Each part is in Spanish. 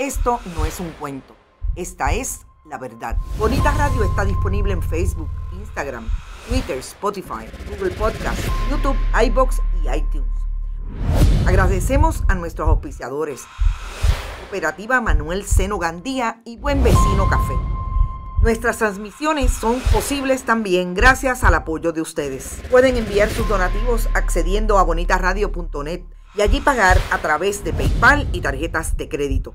Esto no es un cuento, esta es la verdad. Bonita Radio está disponible en Facebook, Instagram, Twitter, Spotify, Google Podcast, YouTube, iBox y iTunes. Agradecemos a nuestros auspiciadores, Cooperativa Manuel Seno Gandía y Buen Vecino Café. Nuestras transmisiones son posibles también gracias al apoyo de ustedes. Pueden enviar sus donativos accediendo a bonitaradio.net y allí pagar a través de PayPal y tarjetas de crédito.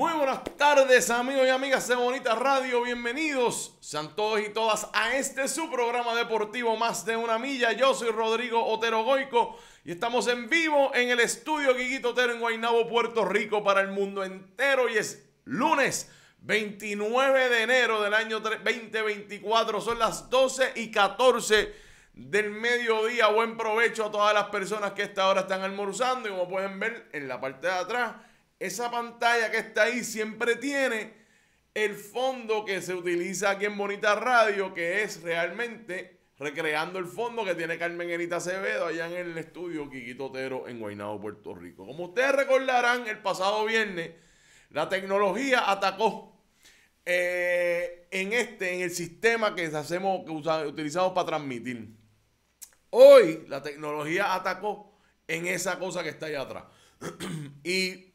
Muy buenas tardes amigos y amigas de Bonita Radio, bienvenidos sean todos y todas a este su programa deportivo Más de una milla. Yo soy Rodrigo Otero Goico y estamos en vivo en el estudio Guiguito Otero en Guaynabo, Puerto Rico para el mundo entero y es lunes 29 de enero del año 2024, son las 12 y 14 del mediodía. Buen provecho a todas las personas que a esta hora están almorzando y como pueden ver en la parte de atrás esa pantalla que está ahí siempre tiene el fondo que se utiliza aquí en Bonita Radio, que es realmente recreando el fondo que tiene Carmen Enita Acevedo allá en el estudio Quiquito Otero en Guainado, Puerto Rico. Como ustedes recordarán, el pasado viernes la tecnología atacó eh, en este, en el sistema que hacemos, que utilizamos para transmitir. Hoy la tecnología atacó en esa cosa que está allá atrás. y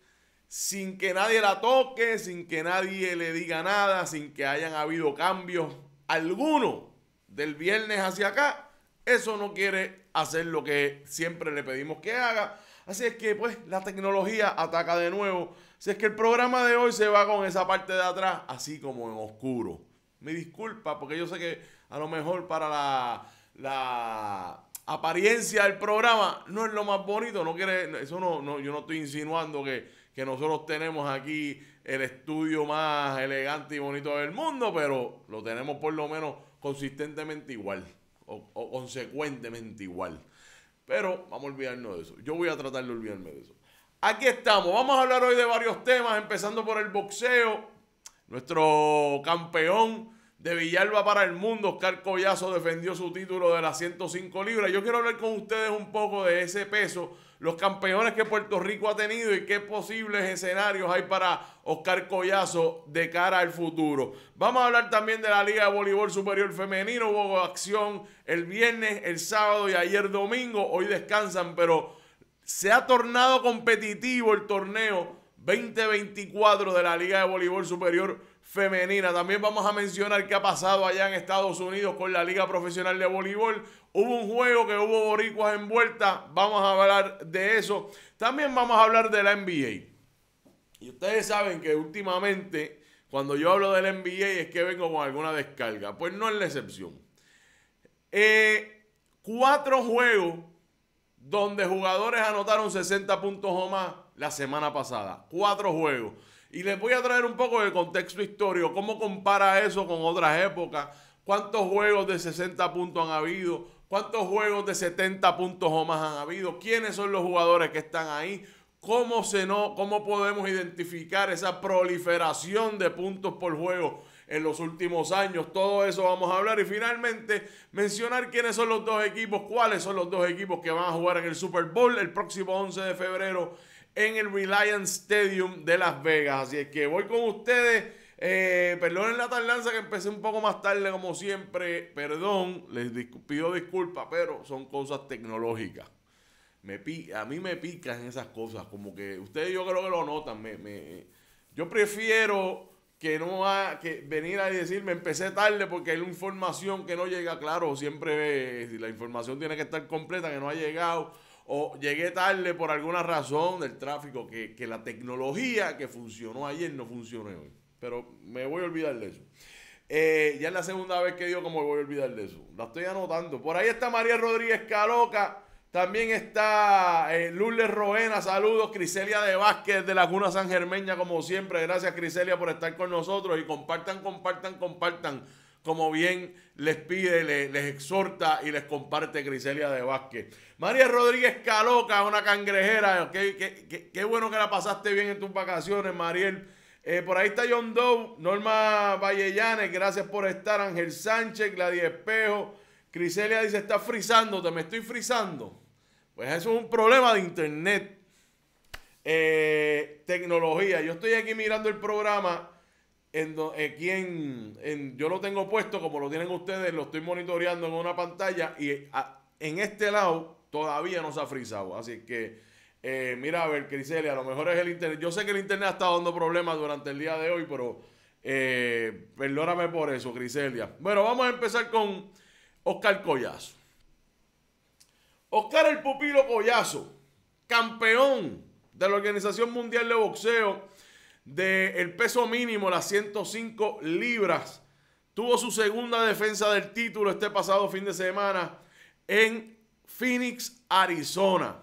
sin que nadie la toque, sin que nadie le diga nada, sin que hayan habido cambios alguno del viernes hacia acá, eso no quiere hacer lo que siempre le pedimos que haga. Así es que pues la tecnología ataca de nuevo. Si es que el programa de hoy se va con esa parte de atrás, así como en oscuro. Me disculpa, porque yo sé que a lo mejor para la, la apariencia del programa no es lo más bonito. No quiere, eso no, yo no estoy insinuando que que nosotros tenemos aquí el estudio más elegante y bonito del mundo, pero lo tenemos por lo menos consistentemente igual o, consecuentemente igual. Pero vamos a olvidarnos de eso. Yo voy a tratar de olvidarme de eso. Aquí estamos. Vamos a hablar hoy de varios temas, empezando por el boxeo. Nuestro campeón de Villalba para el mundo, Oscar Collazo, defendió su título de las 105 libras. Yo quiero hablar con ustedes un poco de ese peso los campeones que Puerto Rico ha tenido y qué posibles escenarios hay para Oscar Collazo de cara al futuro. Vamos a hablar también de la Liga de Voleibol Superior Femenino. Hubo acción el viernes, el sábado y ayer domingo. Hoy descansan, pero se ha tornado competitivo el torneo 2024 de la Liga de Voleibol Superior femenina. También vamos a mencionar qué ha pasado allá en Estados Unidos con la Liga Profesional de Voleibol. Hubo un juego que hubo boricuas envueltas. Vamos a hablar de eso. También vamos a hablar de la NBA. Y ustedes saben que últimamente, cuando yo hablo de la NBA, es que vengo con alguna descarga. Pues no es la excepción. Eh, cuatro juegos donde jugadores anotaron 60 puntos o más la semana pasada. Cuatro juegos. Y les voy a traer un poco de contexto histórico, cómo compara eso con otras épocas, cuántos juegos de 60 puntos han habido, cuántos juegos de 70 puntos o más han habido, quiénes son los jugadores que están ahí, cómo, se no, cómo podemos identificar esa proliferación de puntos por juego en los últimos años. Todo eso vamos a hablar. Y finalmente, mencionar quiénes son los dos equipos, cuáles son los dos equipos que van a jugar en el Super Bowl el próximo 11 de febrero en el Reliance Stadium de Las Vegas. Así es que voy con ustedes. Eh, perdonen la tardanza que empecé un poco más tarde, como siempre. Perdón, les pido disculpas, pero son cosas tecnológicas. Me a mí me pican esas cosas, como que ustedes yo creo que lo notan. Me, me, yo prefiero que no a que venir a decirme empecé tarde porque hay información que no llega, claro, siempre eh, la información tiene que estar completa, que no ha llegado o llegué tarde por alguna razón del tráfico, que, la tecnología que funcionó ayer no funcionó hoy. Pero me voy a olvidar de eso. Eh, ya es la segunda vez que digo como voy a olvidar de eso. La estoy anotando. Por ahí está María Rodríguez Caloca. También está eh, Lourdes Roena. Saludos. Criselia de Vázquez de Laguna San Germeña, como siempre. Gracias, Criselia, por estar con nosotros. Y compartan, compartan, compartan como bien les pide, les, exhorta y les comparte Griselia de Vázquez. María Rodríguez Caloca, una cangrejera. Qué, bueno que la pasaste bien en tus vacaciones, Mariel. Eh, por ahí está John Doe, Norma Vallellanes, gracias por estar. Ángel Sánchez, Gladys Espejo. Griselia dice, está frizando, te me estoy frizando. Pues eso es un problema de internet. Eh, tecnología. Yo estoy aquí mirando el programa en, yo lo tengo puesto como lo tienen ustedes, lo estoy monitoreando en una pantalla y en este lado todavía no se ha frisado Así que, eh, mira, a ver, Criselia a lo mejor es el internet. Yo sé que el internet ha estado dando problemas durante el día de hoy, pero eh, perdóname por eso, Criselia. Bueno, vamos a empezar con Oscar Collazo. Oscar el Pupilo Collazo, campeón de la Organización Mundial de Boxeo de el peso mínimo, las 105 libras. Tuvo su segunda defensa del título este pasado fin de semana en Phoenix, Arizona.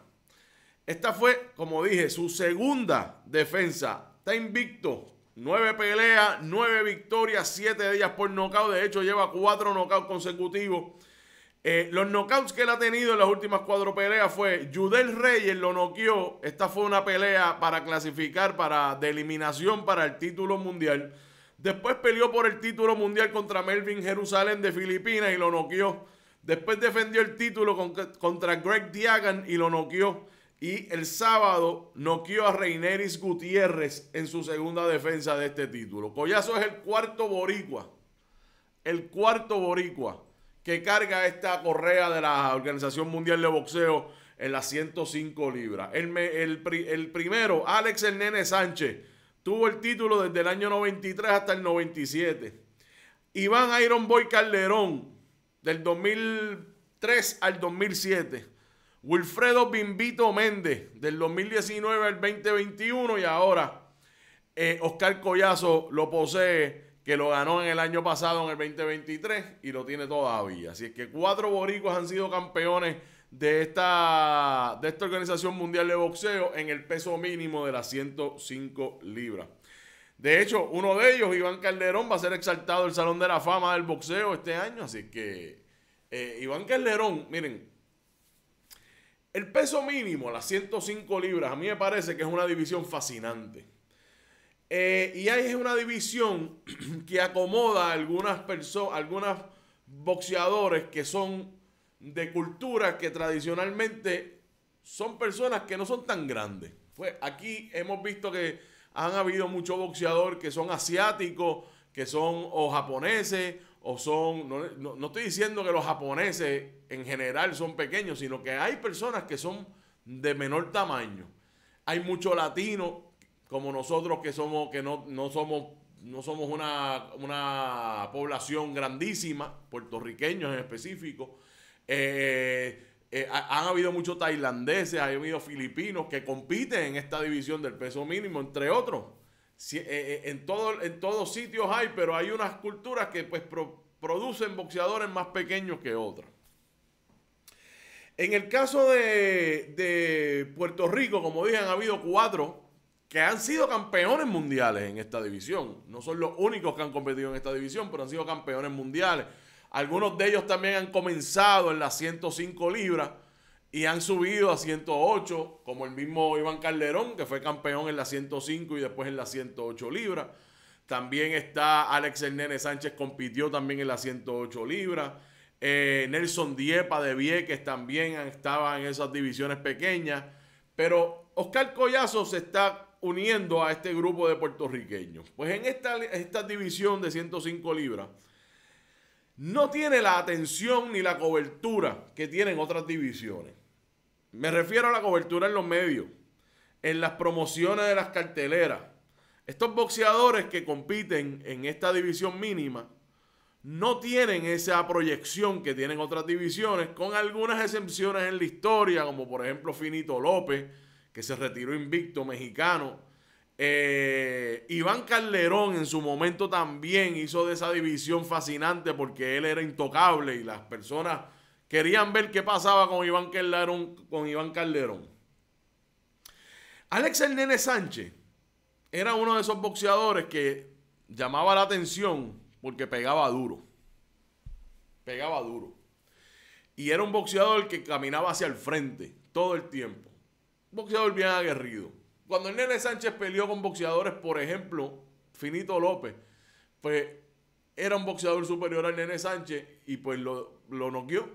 Esta fue, como dije, su segunda defensa. Está invicto. Nueve peleas, nueve victorias, siete de ellas por nocaut. De hecho, lleva cuatro nocaut consecutivos eh, los knockouts que él ha tenido en las últimas cuatro peleas fue Judel Reyes lo noqueó. Esta fue una pelea para clasificar, para de eliminación para el título mundial. Después peleó por el título mundial contra Melvin Jerusalén de Filipinas y lo noqueó. Después defendió el título contra Greg Diagan y lo noqueó. Y el sábado noqueó a Reineris Gutiérrez en su segunda defensa de este título. Collazo es el cuarto boricua. El cuarto boricua que carga esta correa de la Organización Mundial de Boxeo en las 105 libras. El, primero, Alex el Nene Sánchez, tuvo el título desde el año 93 hasta el 97. Iván Iron Boy Calderón, del 2003 al 2007. Wilfredo Bimbito Méndez, del 2019 al 2021. Y ahora eh, Oscar Collazo lo posee que lo ganó en el año pasado, en el 2023, y lo tiene todavía. Así es que cuatro boricos han sido campeones de esta, de esta organización mundial de boxeo en el peso mínimo de las 105 libras. De hecho, uno de ellos, Iván Calderón, va a ser exaltado el Salón de la Fama del Boxeo este año. Así que, eh, Iván Calderón, miren, el peso mínimo, las 105 libras, a mí me parece que es una división fascinante. Eh, y hay una división que acomoda a algunas personas, algunos boxeadores que son de cultura que tradicionalmente son personas que no son tan grandes. Pues aquí hemos visto que han habido muchos boxeadores que son asiáticos, que son o japoneses, o son, no, estoy diciendo que los japoneses en general son pequeños, sino que hay personas que son de menor tamaño. Hay muchos latinos como nosotros que somos, que no, somos, no somos una, población grandísima, puertorriqueños en específico, eh, eh, han habido muchos tailandeses, han habido filipinos que compiten en esta división del peso mínimo, entre otros. Eh, en, todo, en todos sitios hay, pero hay unas culturas que pues, producen boxeadores más pequeños que otras. En el caso de, de Puerto Rico, como dije, han habido cuatro que han sido campeones mundiales en esta división. No son los únicos que han competido en esta división, pero han sido campeones mundiales. Algunos de ellos también han comenzado en las 105 libras y han subido a 108, como el mismo Iván Calderón, que fue campeón en las 105 y después en las 108 libras. También está Alex Nene Sánchez, compitió también en las 108 libras. Eh, Nelson Diepa de Vieques también estaba en esas divisiones pequeñas. Pero Oscar Collazo se está uniendo a este grupo de puertorriqueños. Pues en esta, esta división de 105 libras, no tiene la atención ni la cobertura que tienen otras divisiones. Me refiero a la cobertura en los medios, en las promociones de las carteleras. Estos boxeadores que compiten en esta división mínima no tienen esa proyección que tienen otras divisiones, con algunas excepciones en la historia, como por ejemplo Finito López, que se retiró invicto mexicano. Eh, Iván Calderón en su momento también hizo de esa división fascinante porque él era intocable y las personas querían ver qué pasaba con Iván Calderón. Con Iván Calderón. Alex el Nene Sánchez era uno de esos boxeadores que llamaba la atención porque pegaba duro. Pegaba duro. Y era un boxeador que caminaba hacia el frente todo el tiempo boxeador bien aguerrido. Cuando el Nene Sánchez peleó con boxeadores, por ejemplo, Finito López, pues era un boxeador superior al Nene Sánchez y pues lo, lo noqueó.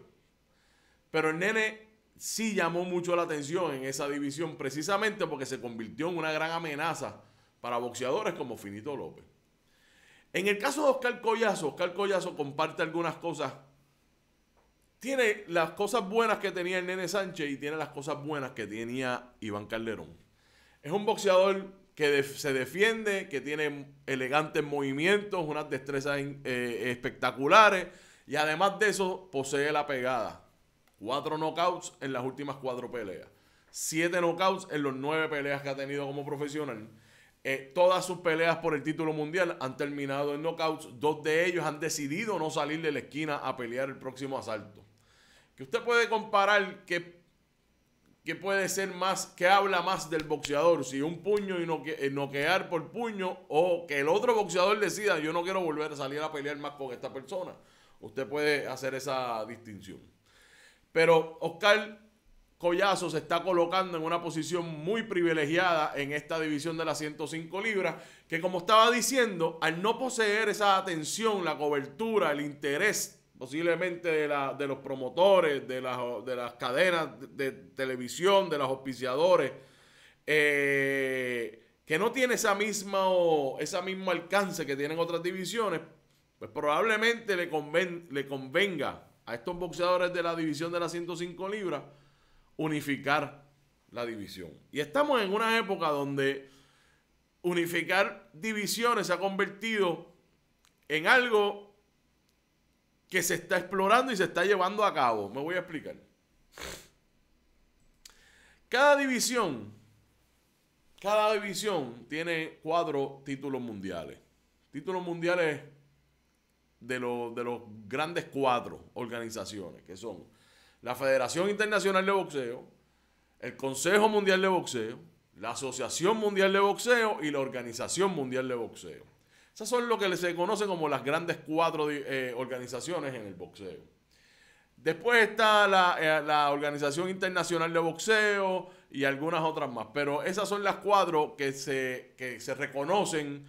Pero el Nene sí llamó mucho la atención en esa división, precisamente porque se convirtió en una gran amenaza para boxeadores como Finito López. En el caso de Oscar Collazo, Oscar Collazo comparte algunas cosas tiene las cosas buenas que tenía el Nene Sánchez y tiene las cosas buenas que tenía Iván Calderón. Es un boxeador que se defiende, que tiene elegantes movimientos, unas destrezas eh, espectaculares y además de eso posee la pegada. Cuatro knockouts en las últimas cuatro peleas. Siete knockouts en los nueve peleas que ha tenido como profesional. Eh, todas sus peleas por el título mundial han terminado en knockouts. Dos de ellos han decidido no salir de la esquina a pelear el próximo asalto que usted puede comparar qué que puede ser más, que habla más del boxeador, si un puño y eh, noquear por puño o que el otro boxeador decida, yo no quiero volver a salir a pelear más con esta persona. Usted puede hacer esa distinción. Pero Oscar Collazo se está colocando en una posición muy privilegiada en esta división de las 105 libras, que como estaba diciendo, al no poseer esa atención, la cobertura, el interés posiblemente de, los promotores, de las, de las cadenas de, televisión, de los auspiciadores, eh, que no tiene esa misma, o, esa alcance que tienen otras divisiones, pues probablemente le, le convenga a estos boxeadores de la división de las 105 libras unificar la división. Y estamos en una época donde unificar divisiones se ha convertido en algo que se está explorando y se está llevando a cabo. Me voy a explicar. Cada división, cada división tiene cuatro títulos mundiales. Títulos mundiales de, de los grandes cuatro organizaciones, que son la Federación Internacional de Boxeo, el Consejo Mundial de Boxeo, la Asociación Mundial de Boxeo y la Organización Mundial de Boxeo. Esas son lo que se conocen como las grandes cuatro eh, organizaciones en el boxeo. Después está eh, la, Organización Internacional de Boxeo y algunas otras más. Pero esas son las cuatro que se, reconocen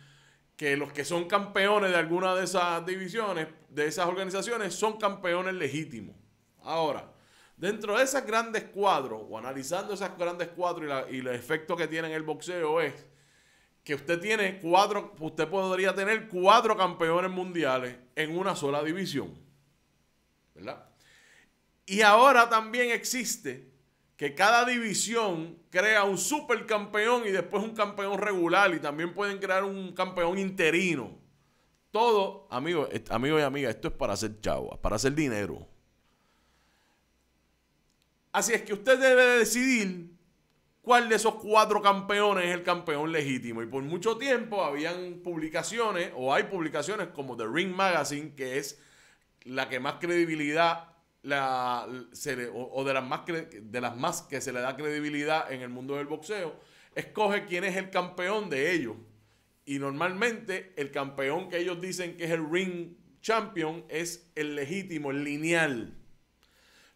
que los que son campeones de alguna de esas divisiones, de esas organizaciones, son campeones legítimos. Ahora, dentro de esas grandes cuadros, o analizando esas grandes cuatro y, y el efecto que tiene el boxeo es que usted tiene cuatro, usted podría tener cuatro campeones mundiales en una sola división. ¿Verdad? Y ahora también existe que cada división crea un supercampeón y después un campeón regular y también pueden crear un campeón interino. Todo, amigos eh, amigo y amigas, esto es para hacer chagua, para hacer dinero. Así es que usted debe decidir cuál de esos cuatro campeones es el campeón legítimo. Y por mucho tiempo habían publicaciones, o hay publicaciones como The Ring Magazine, que es la que más credibilidad la, o, de, las más de las más que se le da credibilidad en el mundo del boxeo, escoge quién es el campeón de ellos. Y normalmente el campeón que ellos dicen que es el ring champion es el legítimo, el lineal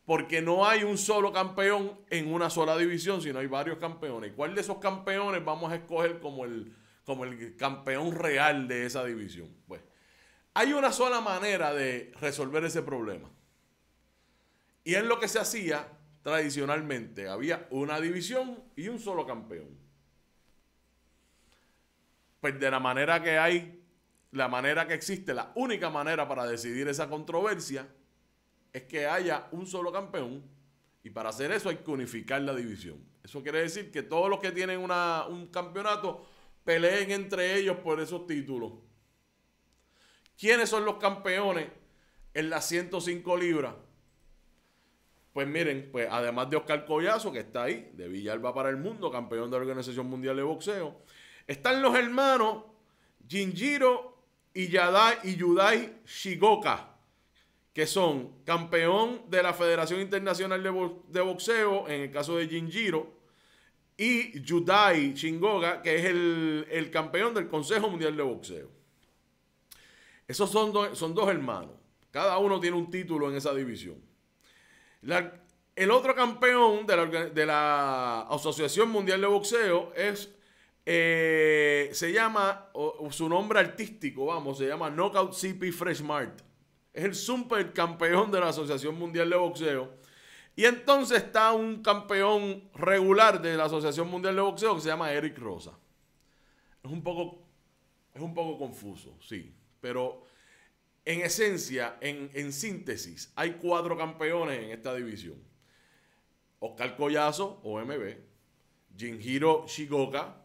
porque no hay un solo campeón en una sola división, sino hay varios campeones. cuál de esos campeones vamos a escoger como el, como el campeón real de esa división? Pues hay una sola manera de resolver ese problema. Y es lo que se hacía tradicionalmente. Había una división y un solo campeón. Pues de la manera que hay, la manera que existe, la única manera para decidir esa controversia es que haya un solo campeón y para hacer eso hay que unificar la división. Eso quiere decir que todos los que tienen un campeonato peleen entre ellos por esos títulos. ¿Quiénes son los campeones en las 105 libras? Pues miren, pues además de Oscar Collazo, que está ahí, de Villalba para el Mundo, campeón de la Organización Mundial de Boxeo, están los hermanos Jinjiro y y Yudai Shigoka que son campeón de la Federación Internacional de, Boxeo, en el caso de Jinjiro, y Yudai Shingoga, que es el, campeón del Consejo Mundial de Boxeo. Esos son, son dos hermanos. Cada uno tiene un título en esa división. el otro campeón de la, Asociación Mundial de Boxeo es, eh, se llama, su nombre artístico, vamos, se llama Knockout CP Freshmart es el campeón de la Asociación Mundial de Boxeo. Y entonces está un campeón regular de la Asociación Mundial de Boxeo que se llama Eric Rosa. Es un poco, es un poco confuso, sí. Pero en esencia, en, síntesis, hay cuatro campeones en esta división. Oscar Collazo, OMB, Jinjiro Shigoka,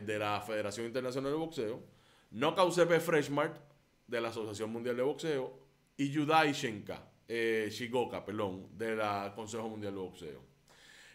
de la Federación Internacional de Boxeo, No Freshmart, de la Asociación Mundial de Boxeo, y Yudai Shenka, eh, Shigoka, perdón, del Consejo Mundial de Boxeo.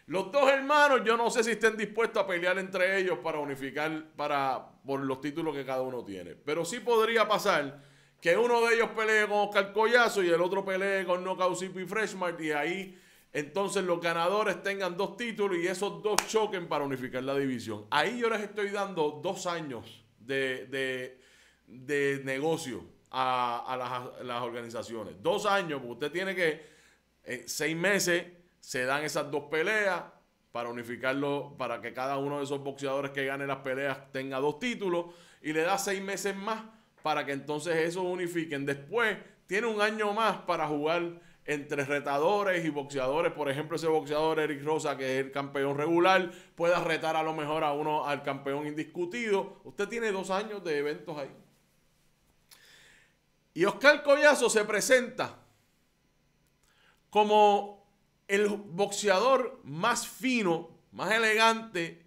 Los dos hermanos, yo no sé si estén dispuestos a pelear entre ellos para unificar para, por los títulos que cada uno tiene. Pero sí podría pasar que uno de ellos pelee con Oscar Collazo y el otro pelee con y y Freshmart y ahí entonces los ganadores tengan dos títulos y esos dos choquen para unificar la división. Ahí yo les estoy dando dos años de, de, de negocio a, las, organizaciones. Dos años, usted tiene que, eh, seis meses se dan esas dos peleas para unificarlo, para que cada uno de esos boxeadores que gane las peleas tenga dos títulos y le da seis meses más para que entonces esos unifiquen. Después tiene un año más para jugar entre retadores y boxeadores. Por ejemplo, ese boxeador Eric Rosa, que es el campeón regular, pueda retar a lo mejor a uno al campeón indiscutido. Usted tiene dos años de eventos ahí. Y Oscar Collazo se presenta como el boxeador más fino, más elegante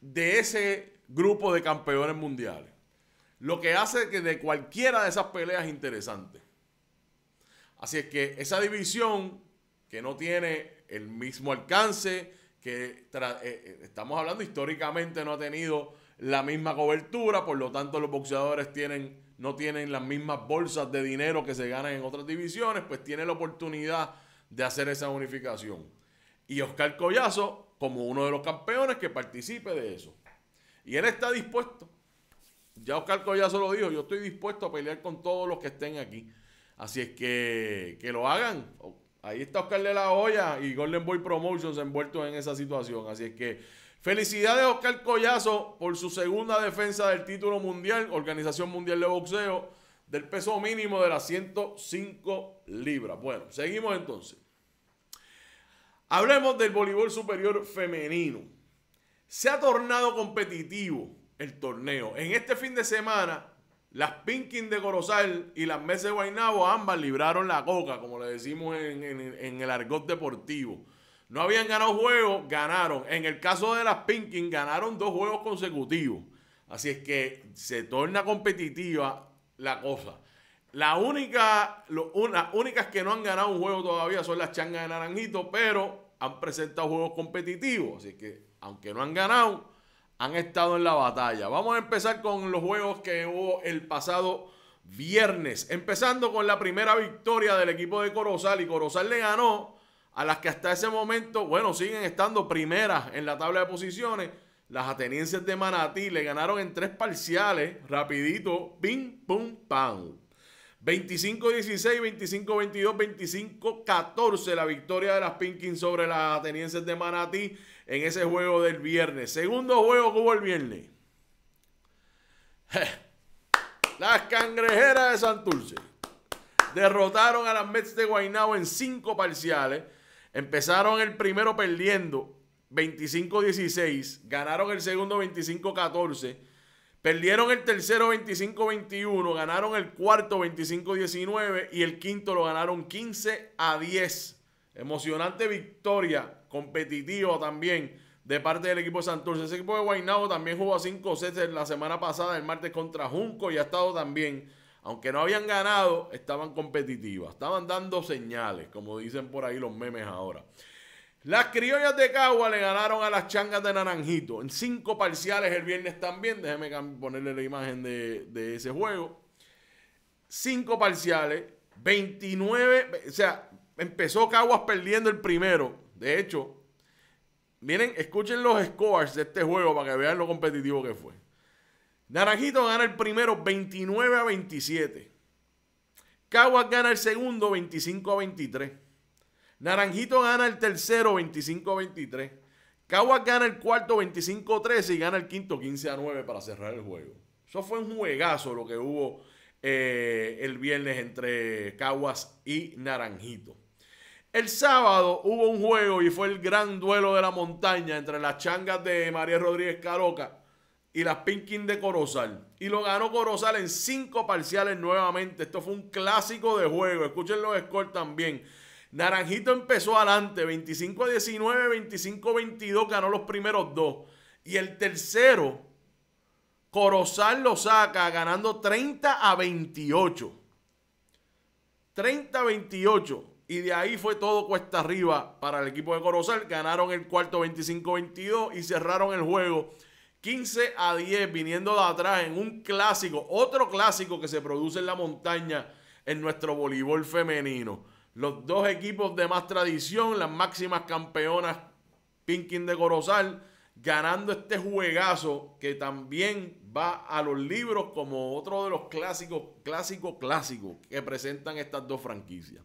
de ese grupo de campeones mundiales. Lo que hace que de cualquiera de esas peleas interesante. Así es que esa división que no tiene el mismo alcance, que eh, eh, estamos hablando históricamente no ha tenido la misma cobertura, por lo tanto los boxeadores tienen no tienen las mismas bolsas de dinero que se ganan en otras divisiones, pues tiene la oportunidad de hacer esa unificación. Y Oscar Collazo, como uno de los campeones, que participe de eso. Y él está dispuesto. Ya Oscar Collazo lo dijo, yo estoy dispuesto a pelear con todos los que estén aquí. Así es que, que lo hagan. Oh, ahí está Oscar de la Hoya y Golden Boy Promotions envueltos en esa situación. Así es que Felicidades a Oscar Collazo por su segunda defensa del título mundial, Organización Mundial de Boxeo, del peso mínimo de las 105 libras. Bueno, seguimos entonces. Hablemos del voleibol superior femenino. Se ha tornado competitivo el torneo. En este fin de semana, las Pinkins de Corozal y las Meses de ambas libraron la coca, como le decimos en el argot deportivo. No habían ganado juegos, ganaron. En el caso de las Pinkins, ganaron dos juegos consecutivos. Así es que se torna competitiva la cosa. La única, únicas que no han ganado un juego todavía son las changas de Naranjito, pero han presentado juegos competitivos. Así que, aunque no han ganado, han estado en la batalla. Vamos a empezar con los juegos que hubo el pasado viernes. Empezando con la primera victoria del equipo de Corozal. Y Corozal le ganó a las que hasta ese momento, bueno, siguen estando primeras en la tabla de posiciones. Las atenienses de Manatí le ganaron en tres parciales, rapidito, pim, pum, 25-16, 25-22, 25-14 la victoria de las Pinkins sobre las atenienses de Manatí en ese juego del viernes. Segundo juego que hubo el viernes. Las cangrejeras de Santurce derrotaron a las Mets de Guaynabo en cinco parciales. Empezaron el primero perdiendo 25-16, ganaron el segundo 25-14, perdieron el tercero 25-21, ganaron el cuarto 25-19 y el quinto lo ganaron 15 a 10. Emocionante victoria, competitiva también de parte del equipo de Santurce. Ese equipo de Guaynabo también jugó a 5 sets la semana pasada, el martes contra Junco y ha estado también aunque no habían ganado, estaban competitivas, estaban dando señales, como dicen por ahí los memes ahora. Las criollas de Cagua le ganaron a las changas de Naranjito en cinco parciales el viernes también. Déjeme ponerle la imagen de, de ese juego. Cinco parciales, 29, o sea, empezó Caguas perdiendo el primero. De hecho, miren, escuchen los scores de este juego para que vean lo competitivo que fue. Naranjito gana el primero 29 a 27. Caguas gana el segundo 25 a 23. Naranjito gana el tercero 25 a 23. Caguas gana el cuarto 25 a 13 y gana el quinto 15 a 9 para cerrar el juego. Eso fue un juegazo lo que hubo eh, el viernes entre Caguas y Naranjito. El sábado hubo un juego y fue el gran duelo de la montaña entre las changas de María Rodríguez Caroca y las Pinkins de Corozal. Y lo ganó Corozal en cinco parciales nuevamente. Esto fue un clásico de juego. Escuchen los scores también. Naranjito empezó adelante, 25 a 19, 25 a 22, ganó los primeros dos. Y el tercero, Corozal lo saca ganando 30 a 28. 30 a 28. Y de ahí fue todo cuesta arriba para el equipo de Corozal. Ganaron el cuarto 25 a 22 y cerraron el juego 15 a 10 viniendo de atrás en un clásico, otro clásico que se produce en la montaña en nuestro voleibol femenino. Los dos equipos de más tradición, las máximas campeonas Pinkin de Corozal, ganando este juegazo que también va a los libros como otro de los clásicos, clásicos, clásicos que presentan estas dos franquicias.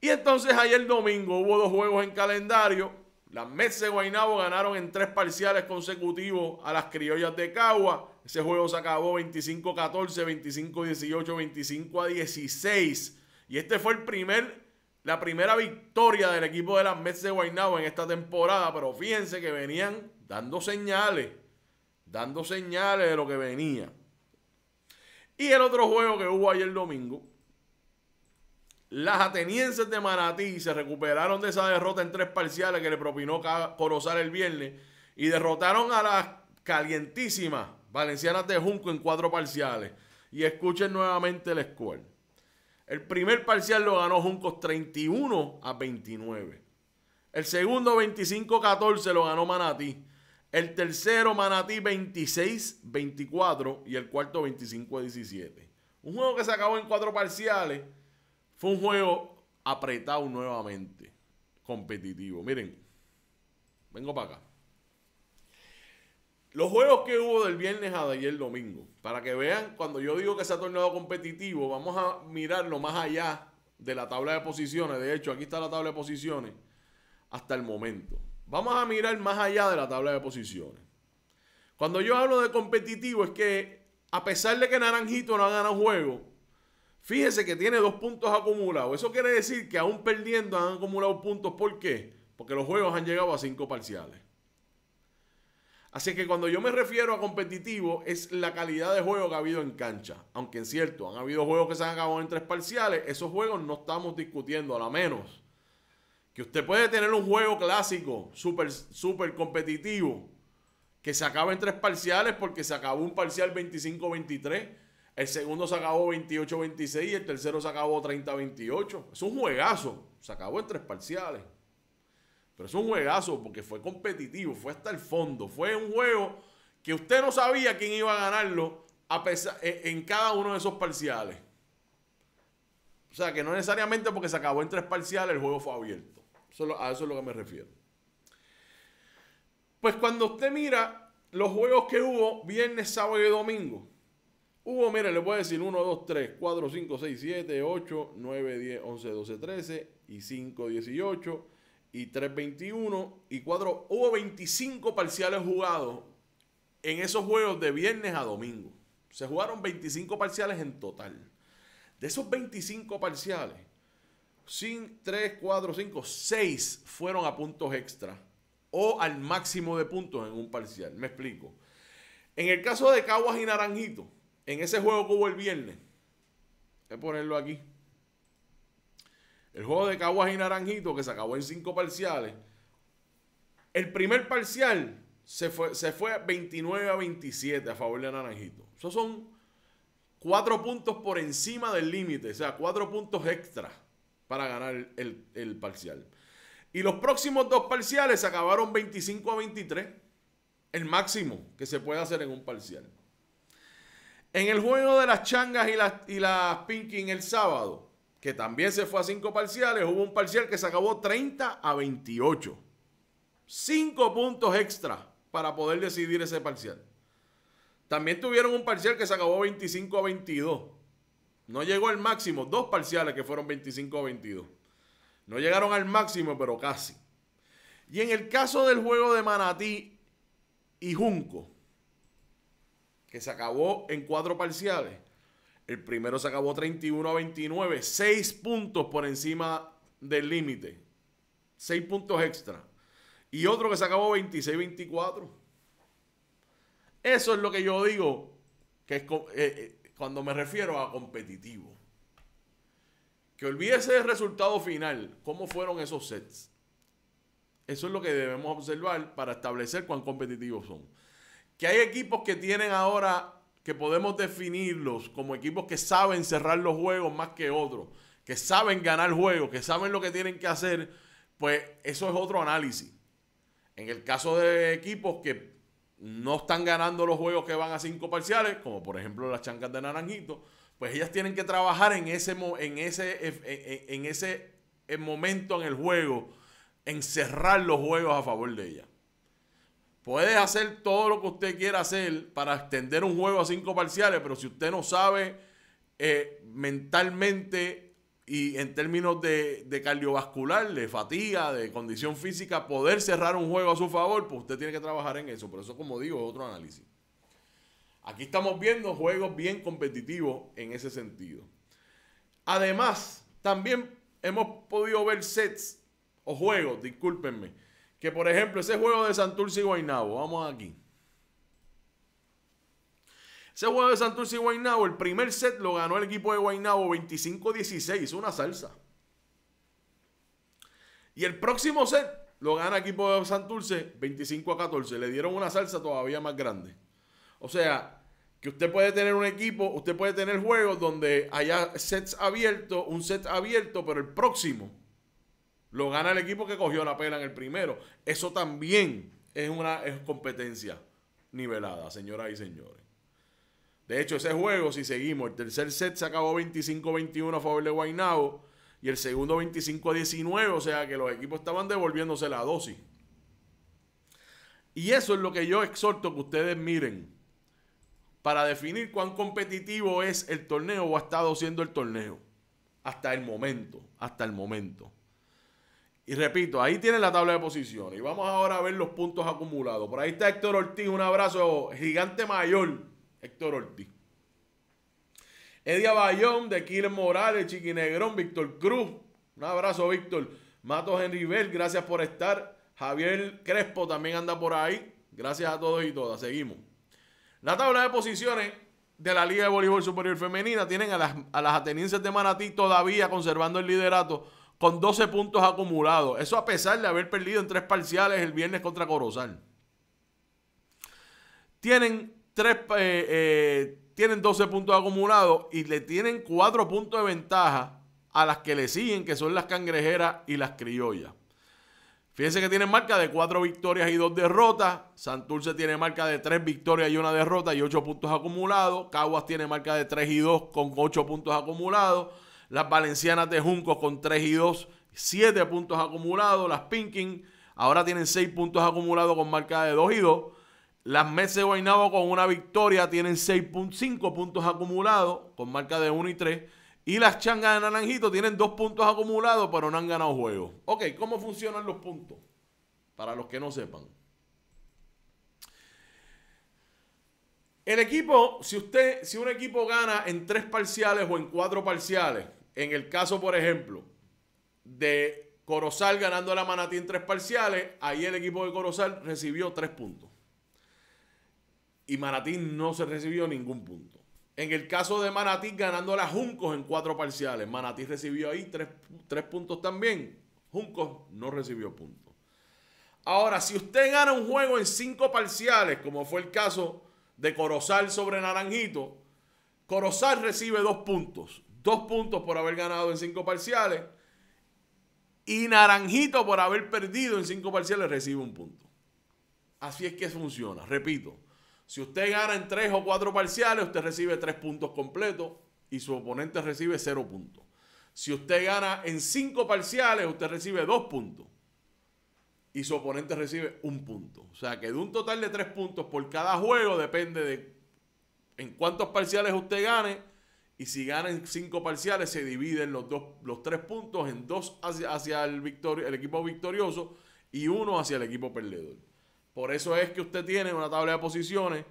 Y entonces ayer domingo hubo dos juegos en calendario las Mets de Guaynabo ganaron en tres parciales consecutivos a las criollas de Cagua. Ese juego se acabó 25-14, 25-18, 25-16. Y este fue el primer, la primera victoria del equipo de las Mets de Guaynabo en esta temporada. Pero fíjense que venían dando señales, dando señales de lo que venía. Y el otro juego que hubo ayer domingo las atenienses de Manatí se recuperaron de esa derrota en tres parciales que le propinó Corozal el viernes y derrotaron a las calientísimas valencianas de Junco en cuatro parciales. Y escuchen nuevamente el score. El primer parcial lo ganó Junco 31 a 29. El segundo 25-14 lo ganó Manatí. El tercero Manatí 26-24 y el cuarto 25-17. Un juego que se acabó en cuatro parciales fue un juego apretado nuevamente, competitivo. Miren, vengo para acá. Los juegos que hubo del viernes a y ayer domingo, para que vean, cuando yo digo que se ha tornado competitivo, vamos a mirarlo más allá de la tabla de posiciones. De hecho, aquí está la tabla de posiciones hasta el momento. Vamos a mirar más allá de la tabla de posiciones. Cuando yo hablo de competitivo es que a pesar de que Naranjito no ha ganado juego, Fíjese que tiene dos puntos acumulados. Eso quiere decir que aún perdiendo han acumulado puntos. ¿Por qué? Porque los juegos han llegado a cinco parciales. Así que cuando yo me refiero a competitivo es la calidad de juego que ha habido en cancha. Aunque es cierto, han habido juegos que se han acabado en tres parciales. Esos juegos no estamos discutiendo, a la menos. Que usted puede tener un juego clásico, súper súper competitivo, que se acaba en tres parciales porque se acabó un parcial 25-23 el segundo se acabó 28-26 y el tercero se acabó 30-28. Es un juegazo. Se acabó en tres parciales. Pero es un juegazo porque fue competitivo, fue hasta el fondo. Fue un juego que usted no sabía quién iba a ganarlo a pesar, e-, en cada uno de esos parciales. O sea que no necesariamente porque se acabó en tres parciales el juego fue abierto. a eso es lo que me refiero. Pues cuando usted mira los juegos que hubo viernes, sábado y domingo Hubo, mire, le voy a decir 1, 2, 3, 4, 5, 6, 7, 8, 9, 10, 11, 12, 13 y 5, 18 y 3, 21 y 4. Hubo 25 parciales jugados en esos juegos de viernes a domingo. Se jugaron 25 parciales en total. De esos 25 parciales, 5, 3, 4, 5, 6 fueron a puntos extra o al máximo de puntos en un parcial. Me explico. En el caso de Caguas y Naranjito, en ese juego que hubo el viernes, voy a ponerlo aquí. El juego de Caguas y Naranjito, que se acabó en cinco parciales. El primer parcial se fue, se 29 a 27 a favor de Naranjito. Esos son cuatro puntos por encima del límite, o sea, cuatro puntos extra para ganar el, el parcial. Y los próximos dos parciales se acabaron 25 a 23, el máximo que se puede hacer en un parcial. En el juego de las changas y las, y las el sábado, que también se fue a cinco parciales, hubo un parcial que se acabó 30 a 28. Cinco puntos extra para poder decidir ese parcial. También tuvieron un parcial que se acabó 25 a 22. No llegó al máximo, dos parciales que fueron 25 a 22. No llegaron al máximo, pero casi. Y en el caso del juego de Manatí y Junco, que se acabó en cuatro parciales. El primero se acabó 31 a 29, seis puntos por encima del límite, seis puntos extra. Y otro que se acabó 26-24. Eso es lo que yo digo, que es eh, eh, cuando me refiero a competitivo. Que olvídese el resultado final, cómo fueron esos sets. Eso es lo que debemos observar para establecer cuán competitivos son que hay equipos que tienen ahora que podemos definirlos como equipos que saben cerrar los juegos más que otros, que saben ganar juegos, que saben lo que tienen que hacer, pues eso es otro análisis. En el caso de equipos que no están ganando los juegos que van a cinco parciales, como por ejemplo las chancas de Naranjito, pues ellas tienen que trabajar en ese, en ese, en, ese momento en el juego, en cerrar los juegos a favor de ellas. Puedes hacer todo lo que usted quiera hacer para extender un juego a cinco parciales, pero si usted no sabe eh, mentalmente y en términos de, de, cardiovascular, de fatiga, de condición física, poder cerrar un juego a su favor, pues usted tiene que trabajar en eso. Pero eso, como digo, es otro análisis. Aquí estamos viendo juegos bien competitivos en ese sentido. Además, también hemos podido ver sets o juegos, discúlpenme, que por ejemplo ese juego de Santurce y Guaynabo, vamos aquí. Ese juego de Santurce y Guaynabo, el primer set lo ganó el equipo de Guaynabo 25-16, una salsa. Y el próximo set lo gana el equipo de Santurce 25 a 14. Le dieron una salsa todavía más grande. O sea, que usted puede tener un equipo, usted puede tener juegos donde haya sets abiertos, un set abierto, pero el próximo lo gana el equipo que cogió la pela en el primero. Eso también es una competencia nivelada, señoras y señores. De hecho, ese juego, si seguimos, el tercer set se acabó 25-21 a favor de Guaynabo y el segundo 25-19, o sea que los equipos estaban devolviéndose la dosis. Y eso es lo que yo exhorto que ustedes miren para definir cuán competitivo es el torneo o ha estado siendo el torneo hasta el momento, hasta el momento. Y repito, ahí tienen la tabla de posiciones. Y vamos ahora a ver los puntos acumulados. Por ahí está Héctor Ortiz, un abrazo gigante mayor. Héctor Ortiz. Edia bayón de kiel Morales, Chiquinegrón, Víctor Cruz. Un abrazo, Víctor. Matos Bell, gracias por estar. Javier Crespo también anda por ahí. Gracias a todos y todas. Seguimos. La tabla de posiciones de la Liga de Voleibol Superior Femenina tienen a las, a las atenienses de Manatí todavía conservando el liderato con 12 puntos acumulados. Eso a pesar de haber perdido en tres parciales el viernes contra Corozal. Tienen, tres, eh, eh, tienen 12 puntos acumulados y le tienen 4 puntos de ventaja a las que le siguen, que son las cangrejeras y las criollas. Fíjense que tienen marca de 4 victorias y 2 derrotas. Santurce tiene marca de 3 victorias y una derrota y 8 puntos acumulados. Caguas tiene marca de 3 y 2 con 8 puntos acumulados. Las Valencianas de Junco con 3 y 2, 7 puntos acumulados. Las Pinkin ahora tienen 6 puntos acumulados con marca de 2 y 2. Las Meses de Guaynabo con una victoria tienen 6.5 puntos acumulados con marca de 1 y 3. Y las changas de Naranjito tienen 2 puntos acumulados, pero no han ganado juego. Ok, ¿cómo funcionan los puntos? Para los que no sepan. El equipo, si usted, si un equipo gana en 3 parciales o en 4 parciales, en el caso, por ejemplo, de Corozal ganando a la Manatí en tres parciales, ahí el equipo de Corozal recibió tres puntos. Y Manatí no se recibió ningún punto. En el caso de Manatí ganando a Juncos en cuatro parciales, Manatí recibió ahí tres puntos también. Juncos no recibió puntos. Ahora, si usted gana un juego en cinco parciales, como fue el caso de Corozal sobre Naranjito, Corozal recibe dos puntos dos puntos por haber ganado en cinco parciales. Y Naranjito por haber perdido en cinco parciales recibe un punto. Así es que funciona. Repito, si usted gana en tres o cuatro parciales, usted recibe tres puntos completos y su oponente recibe cero puntos. Si usted gana en cinco parciales, usted recibe dos puntos y su oponente recibe un punto. O sea que de un total de tres puntos por cada juego, depende de en cuántos parciales usted gane, y si ganan cinco parciales, se dividen los, dos, los tres puntos en dos hacia, el, el equipo victorioso y uno hacia el equipo perdedor. Por eso es que usted tiene una tabla de posiciones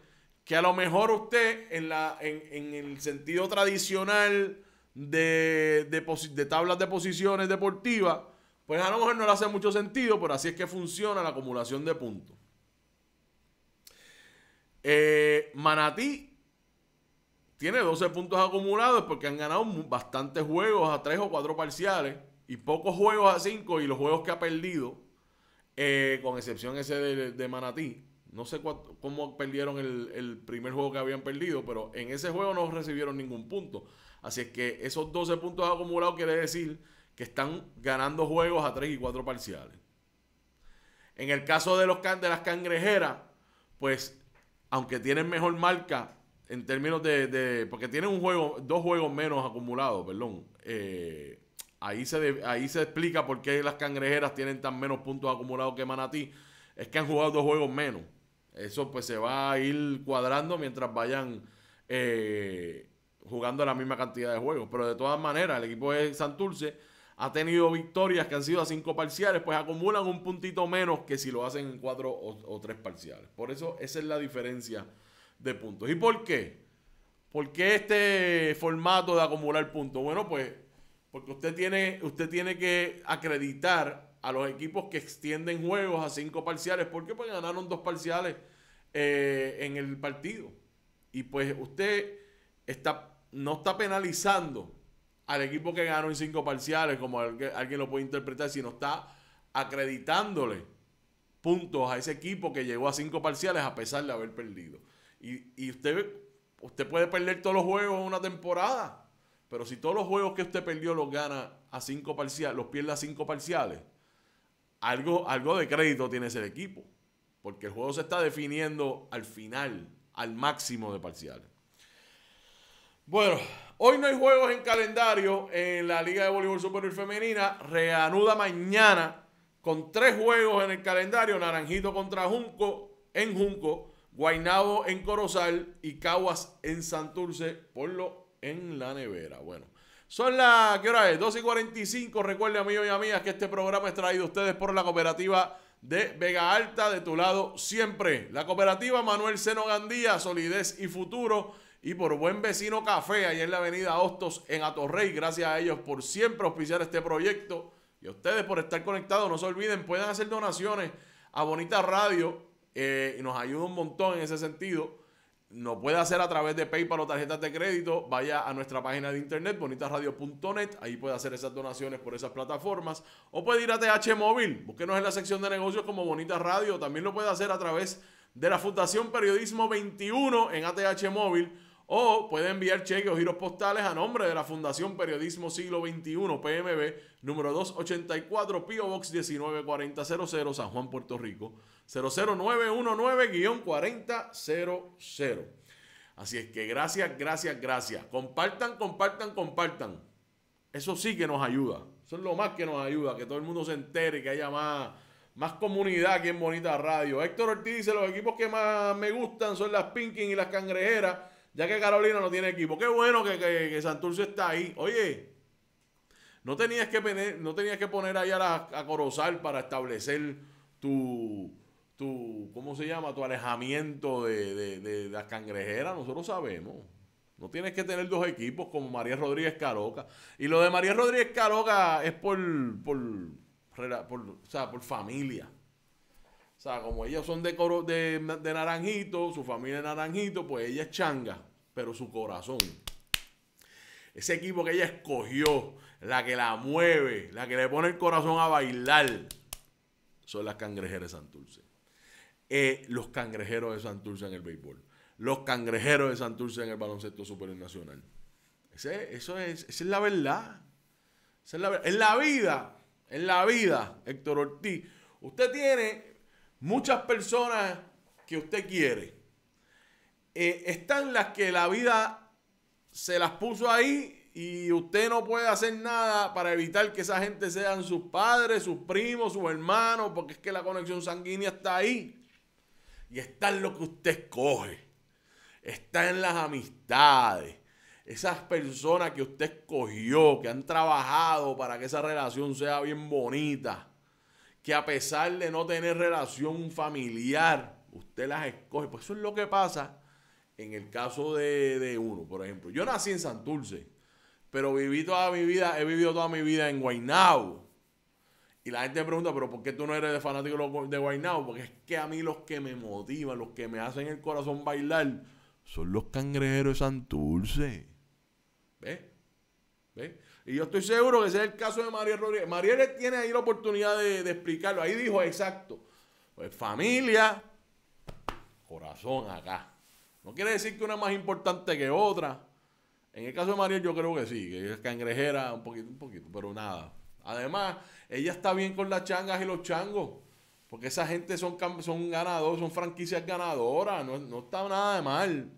que a lo mejor usted en, la, en, el sentido tradicional de, de, de, tablas de posiciones deportivas, pues a lo mejor no le hace mucho sentido, pero así es que funciona la acumulación de puntos. Eh, Manatí tiene 12 puntos acumulados porque han ganado bastantes juegos a 3 o 4 parciales y pocos juegos a 5 y los juegos que ha perdido, eh, con excepción ese de, Manatí. No sé cómo perdieron el, primer juego que habían perdido, pero en ese juego no recibieron ningún punto. Así que esos 12 puntos acumulados quiere decir que están ganando juegos a 3 y 4 parciales. En el caso de, los, de las cangrejeras, pues aunque tienen mejor marca en términos de, Porque tienen un juego, dos juegos menos acumulados, perdón. Eh, ahí, se ahí se explica por qué las cangrejeras tienen tan menos puntos acumulados que Manatí. Es que han jugado dos juegos menos. Eso pues se va a ir cuadrando mientras vayan eh, jugando la misma cantidad de juegos. Pero de todas maneras, el equipo de Santurce ha tenido victorias que han sido a cinco parciales, pues acumulan un puntito menos que si lo hacen en cuatro o tres parciales. Por eso esa es la diferencia de puntos. ¿Y por qué? ¿Por qué este formato de acumular puntos? Bueno, pues porque usted tiene, usted tiene que acreditar a los equipos que extienden juegos a cinco parciales. porque Pues ganaron dos parciales eh, en el partido. Y pues usted está, no está penalizando al equipo que ganó en cinco parciales, como alguien lo puede interpretar, sino está acreditándole puntos a ese equipo que llegó a cinco parciales a pesar de haber perdido. Y, usted, usted puede perder todos los juegos en una temporada. Pero si todos los juegos que usted perdió los gana a cinco parciales, los pierde a cinco parciales, algo, algo de crédito tiene ese equipo. Porque el juego se está definiendo al final, al máximo de parciales. Bueno, hoy no hay juegos en calendario en la Liga de Voleibol Superior Femenina. Reanuda mañana con tres juegos en el calendario. Naranjito contra Junco, en Junco. Guainabo en Corozal y Caguas en Santurce. Ponlo en la nevera. Bueno, son las, ¿qué hora es? 12 y 45. Recuerden, amigos y amigas, que este programa es traído a ustedes por la cooperativa de Vega Alta, de tu lado siempre. La cooperativa Manuel Seno Gandía, Solidez y Futuro. Y por Buen Vecino Café, ahí en la avenida Hostos, en Atorrey. Gracias a ellos por siempre auspiciar este proyecto. Y a ustedes por estar conectados. No se olviden, pueden hacer donaciones a Bonita Radio eh, nos ayuda un montón en ese sentido. no puede hacer a través de PayPal o tarjetas de crédito. Vaya a nuestra página de internet, bonitasradio.net. Ahí puede hacer esas donaciones por esas plataformas. O puede ir a TH Móvil. Búsquenos en la sección de negocios como Bonita Radio. También lo puede hacer a través de la Fundación Periodismo 21 en ATH Móvil. O puede enviar cheques o giros postales a nombre de la Fundación Periodismo Siglo XXI, PMB, número 284, Pio Box 194000, San Juan, Puerto Rico. 00919-4000. Así es que gracias, gracias, gracias. Compartan, compartan, compartan. Eso sí que nos ayuda. Eso es lo más que nos ayuda, que todo el mundo se entere, que haya más, más comunidad aquí en Bonita Radio. Héctor Ortiz dice, los equipos que más me gustan son las Pinkin y las Cangrejeras, ya que Carolina no tiene equipo. Qué bueno que, que, está ahí. Oye, no tenías que, poner, no tenías que poner ahí a, a Corozal para establecer tu tu, ¿cómo se llama? Tu alejamiento de, las cangrejeras, nosotros sabemos. No tienes que tener dos equipos como María Rodríguez Caroca. Y lo de María Rodríguez Caroca es por, por, familia. O sea, como ellas son de, de, de Naranjito, su familia es Naranjito, pues ella es changa, pero su corazón. Ese equipo que ella escogió, la que la mueve, la que le pone el corazón a bailar, son las cangrejeras Santurce los cangrejeros de Santurce en el béisbol, los cangrejeros de Santurce en el baloncesto supernacional. eso es, esa es la verdad. Esa es la En la vida, en la vida, Héctor Ortiz, usted tiene muchas personas que usted quiere. Eh, están las que la vida se las puso ahí y usted no puede hacer nada para evitar que esa gente sean sus padres, sus primos, sus hermanos, porque es que la conexión sanguínea está ahí. Y está en lo que usted escoge. Está en las amistades. Esas personas que usted escogió, que han trabajado para que esa relación sea bien bonita. Que a pesar de no tener relación familiar, usted las escoge. Pues eso es lo que pasa en el caso de, de uno, por ejemplo. Yo nací en Santurce, pero viví toda mi vida, he vivido toda mi vida en Guaynabo y la gente pregunta, pero ¿por qué tú no eres de fanático de Guaynao? Porque es que a mí los que me motivan, los que me hacen el corazón bailar, son los cangrejeros de Dulce ¿Ves? ¿Ves? Y yo estoy seguro que ese es el caso de María Rodríguez. Mariel tiene ahí la oportunidad de, de explicarlo. Ahí dijo exacto. Pues familia, corazón acá. No quiere decir que una es más importante que otra. En el caso de Mariel yo creo que sí, que es cangrejera un poquito, un poquito, pero nada. Además, ella está bien con las changas y los changos. Porque esa gente son, son ganadores, son franquicias ganadoras. No, no está nada de mal.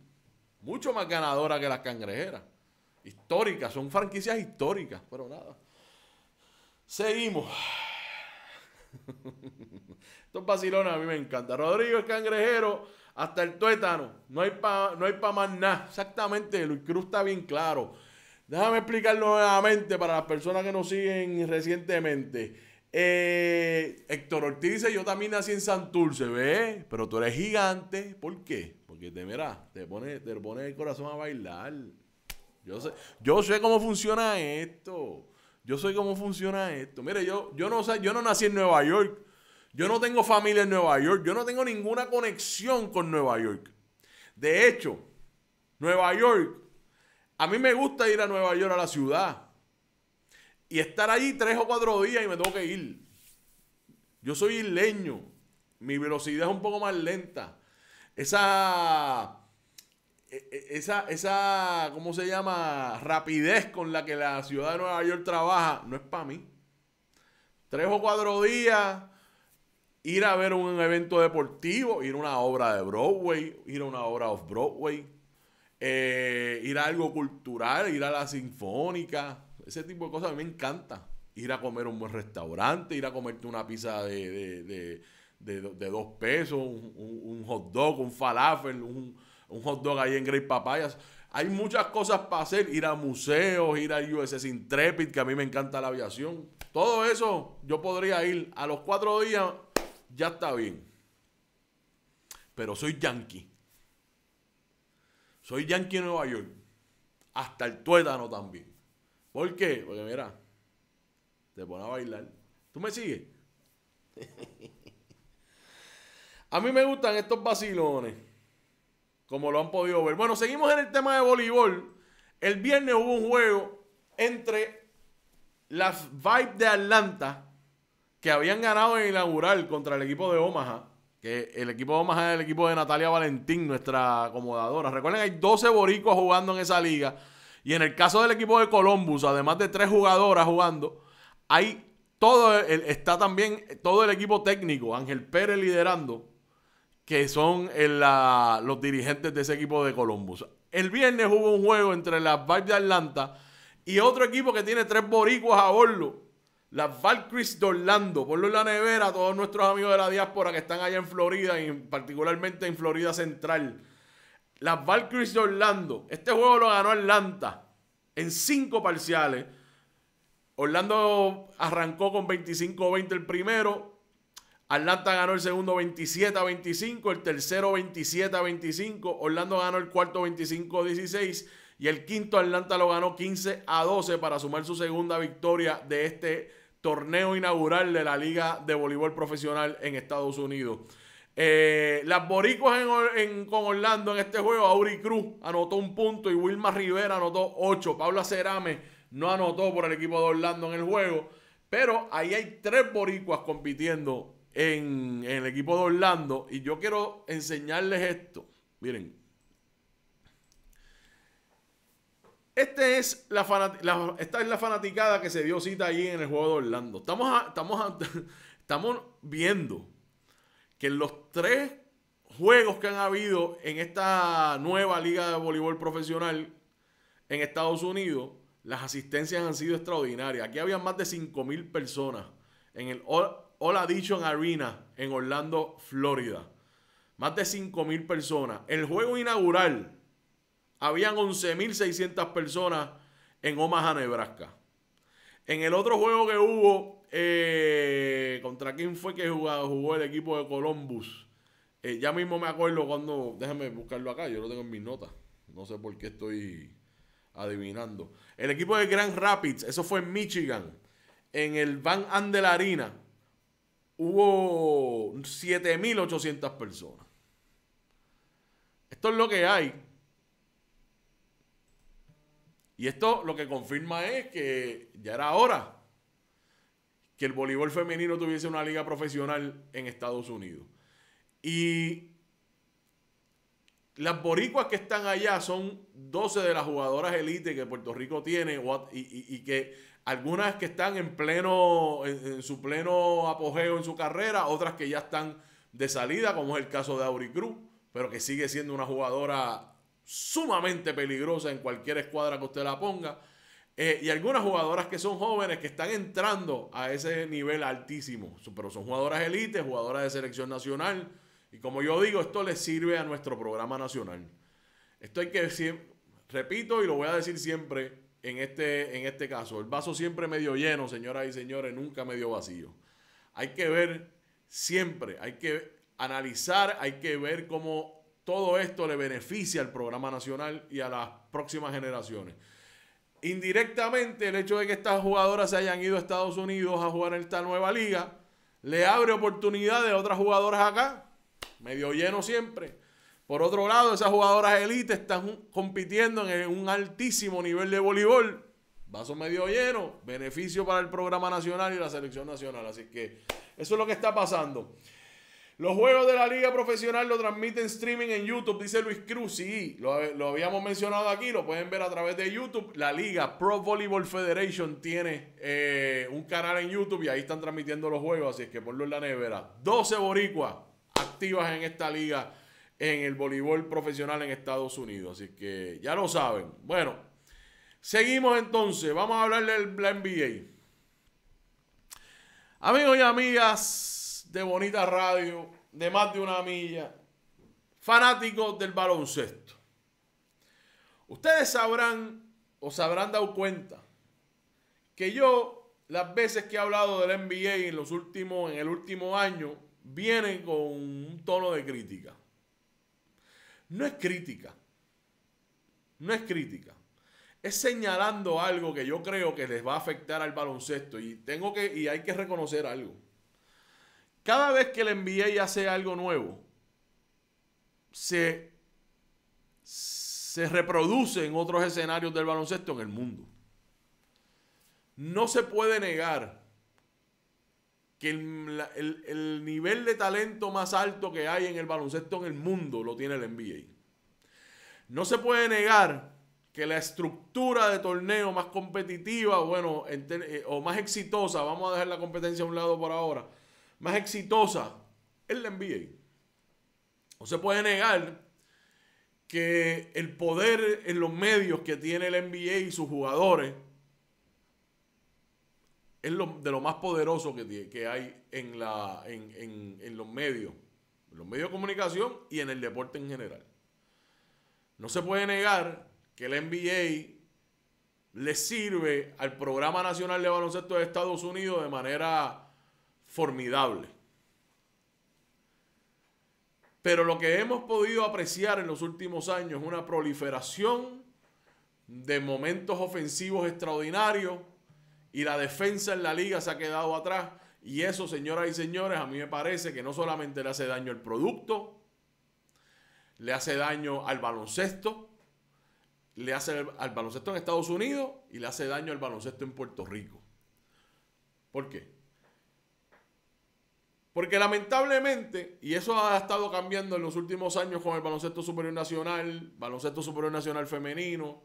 Mucho más ganadora que las cangrejeras. Históricas, son franquicias históricas. Pero nada. Seguimos. Estos vacilones a mí me encanta. Rodrigo es cangrejero hasta el tuétano. No hay para no hay más nada. Exactamente, Luis Cruz está bien claro. Déjame explicarlo nuevamente para las personas que nos siguen recientemente. Eh, Héctor Ortiz dice, yo también nací en Santurce, ¿ves? Pero tú eres gigante. ¿Por qué? Porque te te pone, te pone el corazón a bailar. Yo sé, yo sé cómo funciona esto. Yo sé cómo funciona esto. Mire, yo, yo, no, yo no nací en Nueva York. Yo no tengo familia en Nueva York. Yo no tengo ninguna conexión con Nueva York. De hecho, Nueva York a mí me gusta ir a Nueva York, a la ciudad. Y estar allí tres o cuatro días y me tengo que ir. Yo soy isleño. Mi velocidad es un poco más lenta. Esa, e, e, esa, esa, ¿cómo se llama? Rapidez con la que la ciudad de Nueva York trabaja, no es para mí. Tres o cuatro días, ir a ver un evento deportivo, ir a una obra de Broadway, ir a una obra off-Broadway eh, ir a algo cultural, ir a la sinfónica, ese tipo de cosas a mí me encanta. Ir a comer un buen restaurante, ir a comerte una pizza de, de, dos pesos, un, hot dog, un falafel, un, hot dog ahí en Grey Papayas. Hay muchas cosas para hacer, ir a museos, ir a USS Intrepid, que a mí me encanta la aviación. Todo eso yo podría ir a los cuatro días, ya está bien. Pero soy yankee. Soy yankee en Nueva York. Hasta el tuétano también. ¿Por qué? Porque mira, te pone a bailar. ¿Tú me sigues? a mí me gustan estos vacilones. Como lo han podido ver. Bueno, seguimos en el tema de voleibol. El viernes hubo un juego entre las Vibes de Atlanta que habían ganado en inaugural contra el equipo de Omaha que el equipo de el equipo de Natalia Valentín, nuestra acomodadora. Recuerden, hay 12 boricuas jugando en esa liga. Y en el caso del equipo de Columbus, además de tres jugadoras jugando, hay todo está también todo el equipo técnico, Ángel Pérez liderando, que son eh, los dirigentes de ese equipo de Columbus. El viernes hubo un juego entre las Vibes de Atlanta y otro equipo que tiene tres boricuas a bordo las Valkyries de Orlando. Ponlo en la nevera a todos nuestros amigos de la diáspora que están allá en Florida y particularmente en Florida Central. Las Valkyries de Orlando. Este juego lo ganó Atlanta en cinco parciales. Orlando arrancó con 25-20 el primero. Atlanta ganó el segundo 27 25, el tercero 27 25, Orlando ganó el cuarto 25 16 y el quinto Atlanta lo ganó 15 a 12 para sumar su segunda victoria de este torneo inaugural de la Liga de Voleibol Profesional en Estados Unidos. Eh, las boricuas con Orlando en este juego, Auri Cruz anotó un punto y Wilma Rivera anotó ocho. Paula Cerame no anotó por el equipo de Orlando en el juego. Pero ahí hay tres boricuas compitiendo en, en el equipo de Orlando. Y yo quiero enseñarles esto. Miren, Este es la, esta es la fanaticada que se dio cita allí en el juego de Orlando. Estamos, estamos, estamos viendo que en los tres juegos que han habido en esta nueva liga de voleibol profesional en Estados Unidos, las asistencias han sido extraordinarias. Aquí había más de 5.000 personas en el All, All Arena en Orlando, Florida. Más de 5.000 personas. El juego inaugural habían 11.600 personas en Omaha, Nebraska. En el otro juego que hubo, eh, ¿contra quién fue que jugó, jugó el equipo de Columbus? Eh, ya mismo me acuerdo cuando. Déjame buscarlo acá, yo lo tengo en mis notas. No sé por qué estoy adivinando. El equipo de Grand Rapids, eso fue en Michigan. En el Van Andelarina... hubo 7.800 personas. Esto es lo que hay. Y esto lo que confirma es que ya era hora que el voleibol femenino tuviese una liga profesional en Estados Unidos. Y las boricuas que están allá son 12 de las jugadoras elite que Puerto Rico tiene y, que algunas que están en pleno, su pleno apogeo en su carrera, otras que ya están de salida, como es el caso de Auricruz, pero que sigue siendo una jugadora sumamente peligrosa en cualquier escuadra que usted la ponga. Eh, y algunas jugadoras que son jóvenes que están entrando a ese nivel altísimo, pero son jugadoras élites, jugadoras de selección nacional. Y como yo digo, esto les sirve a nuestro programa nacional. Esto hay que decir, repito y lo voy a decir siempre en este, en este caso, el vaso siempre medio lleno, señoras y señores, nunca medio vacío. Hay que ver siempre, hay que analizar, hay que ver cómo todo esto le beneficia al programa nacional y a las próximas generaciones. Indirectamente, el hecho de que estas jugadoras se hayan ido a Estados Unidos a jugar en esta nueva liga, le abre oportunidades a otras jugadoras acá, medio lleno siempre. Por otro lado, esas jugadoras élite están compitiendo en un altísimo nivel de voleibol. Vaso medio lleno, beneficio para el programa nacional y la selección nacional. Así que eso es lo que está pasando. Los juegos de la liga profesional lo transmiten streaming en YouTube, dice Luis Cruz. Sí, lo, habíamos mencionado aquí, lo pueden ver a través de YouTube. La liga Pro Volleyball Federation tiene eh, un canal en YouTube y ahí están transmitiendo los juegos, así es que ponlo en la nevera. 12 boricuas activas en esta liga en el voleibol profesional en Estados Unidos, así que ya lo saben. Bueno, seguimos entonces, vamos a hablar del NBA. Amigos y amigas, de Bonita Radio, de más de una milla, fanáticos del baloncesto. Ustedes sabrán o se habrán dado cuenta que yo, las veces que he hablado del NBA en, los últimos, en el último año, vienen con un tono de crítica. No es crítica. No es crítica es señalando algo que yo creo que les va a afectar al baloncesto y tengo que y hay que reconocer algo. Cada vez que el NBA hace algo nuevo, se, se reproduce en otros escenarios del baloncesto en el mundo. No se puede negar que el, nivel de talento más alto que hay en el baloncesto en el mundo lo tiene el NBA. No se puede negar que la estructura de torneo más competitiva, bueno, eh, o más exitosa, vamos a dejar la competencia a un lado por ahora, más exitosa es la NBA. No se puede negar que el poder en los medios que tiene el NBA y sus jugadores es de lo más poderoso que, que hay en, la, en, los medios, en los medios de comunicación y en el deporte en general. No se puede negar que el NBA le sirve al Programa Nacional de Baloncesto de Estados Unidos de manera formidable. Pero lo que hemos podido apreciar en los últimos años es una proliferación de momentos ofensivos extraordinarios y la defensa en la liga se ha quedado atrás. Y eso, señoras y señores, a mí me parece que no solamente le hace daño al producto, le hace daño al baloncesto, le hace al baloncesto en Estados Unidos y le hace daño al baloncesto en Puerto Rico. ¿Por qué? Porque lamentablemente, y eso ha estado cambiando en los últimos años con el baloncesto superior nacional, baloncesto superior nacional femenino,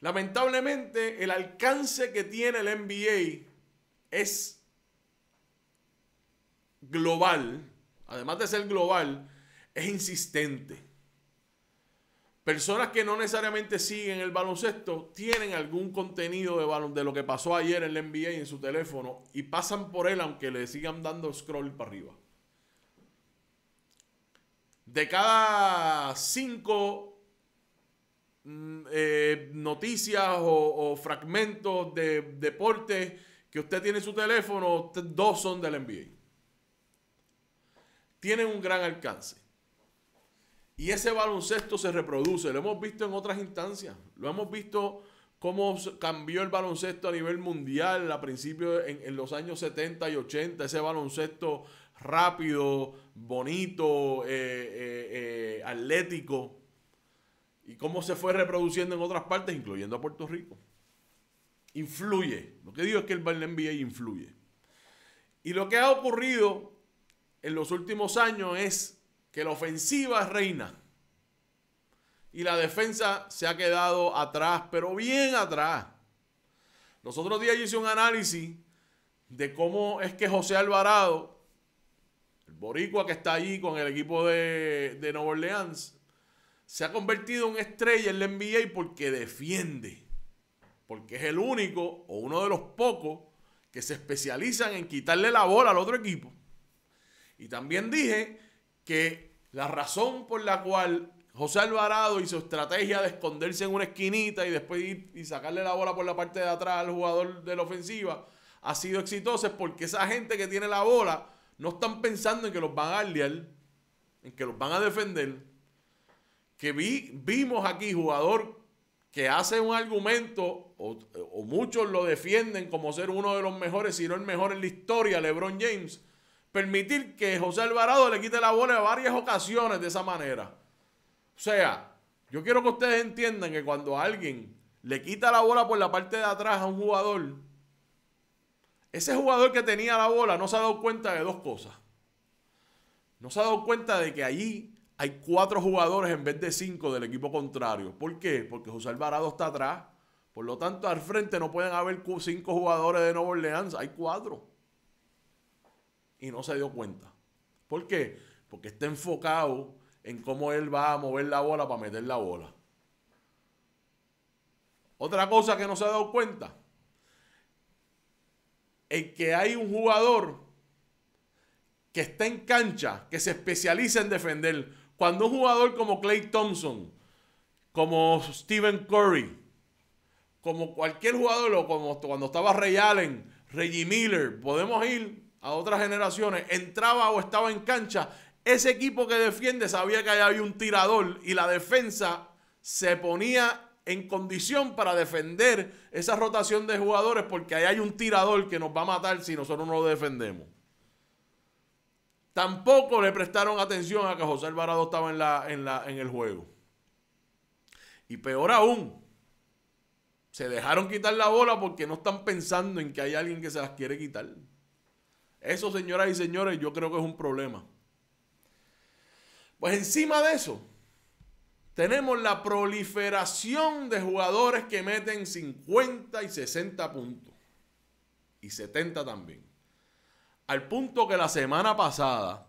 lamentablemente el alcance que tiene el NBA es global, además de ser global, es insistente personas que no necesariamente siguen el baloncesto tienen algún contenido de, de lo que pasó ayer en la NBA en su teléfono y pasan por él aunque le sigan dando scroll para arriba. De cada cinco mm, eh, noticias o, fragmentos de deporte que usted tiene en su teléfono, dos son del NBA. Tienen un gran alcance. Y ese baloncesto se reproduce, lo hemos visto en otras instancias, lo hemos visto cómo cambió el baloncesto a nivel mundial a principios, en, los años 70 y 80, ese baloncesto rápido, bonito, eh, eh, eh, atlético, y cómo se fue reproduciendo en otras partes, incluyendo a Puerto Rico. Influye, lo que digo es que el NBA influye. Y lo que ha ocurrido en los últimos años es que la ofensiva reina y la defensa se ha quedado atrás, pero bien atrás. Los otros días yo hice un análisis de cómo es que José Alvarado, el boricua que está ahí con el equipo de, de Nueva Orleans, se ha convertido en estrella en la NBA porque defiende, porque es el único o uno de los pocos que se especializan en quitarle la bola al otro equipo. Y también dije que la razón por la cual José Alvarado y su estrategia de esconderse en una esquinita y después ir y sacarle la bola por la parte de atrás al jugador de la ofensiva ha sido exitosa es porque esa gente que tiene la bola no están pensando en que los van a aliar, en que los van a defender. Que vi, vimos aquí jugador que hace un argumento, o, o muchos lo defienden como ser uno de los mejores, si no el mejor en la historia, LeBron James permitir que José Alvarado le quite la bola en varias ocasiones de esa manera. O sea, yo quiero que ustedes entiendan que cuando alguien le quita la bola por la parte de atrás a un jugador, ese jugador que tenía la bola no se ha dado cuenta de dos cosas. No se ha dado cuenta de que allí hay cuatro jugadores en vez de cinco del equipo contrario. ¿Por qué? Porque José Alvarado está atrás. Por lo tanto, al frente no pueden haber cinco jugadores de Nueva Orleans, hay cuatro y no se dio cuenta. ¿Por qué? Porque está enfocado en cómo él va a mover la bola para meter la bola. Otra cosa que no se ha dado cuenta es que hay un jugador que está en cancha, que se especializa en defender. Cuando un jugador como Clay Thompson, como Stephen Curry, como cualquier jugador, o como cuando estaba Ray Allen, Reggie Miller, podemos ir a otras generaciones, entraba o estaba en cancha, ese equipo que defiende sabía que allá había un tirador y la defensa se ponía en condición para defender esa rotación de jugadores porque ahí hay un tirador que nos va a matar si nosotros no lo defendemos. Tampoco le prestaron atención a que José Alvarado estaba en, la, en, la, en el juego. Y peor aún, se dejaron quitar la bola porque no están pensando en que hay alguien que se las quiere quitar. Eso, señoras y señores, yo creo que es un problema. Pues encima de eso, tenemos la proliferación de jugadores que meten 50 y 60 puntos. Y 70 también. Al punto que la semana pasada,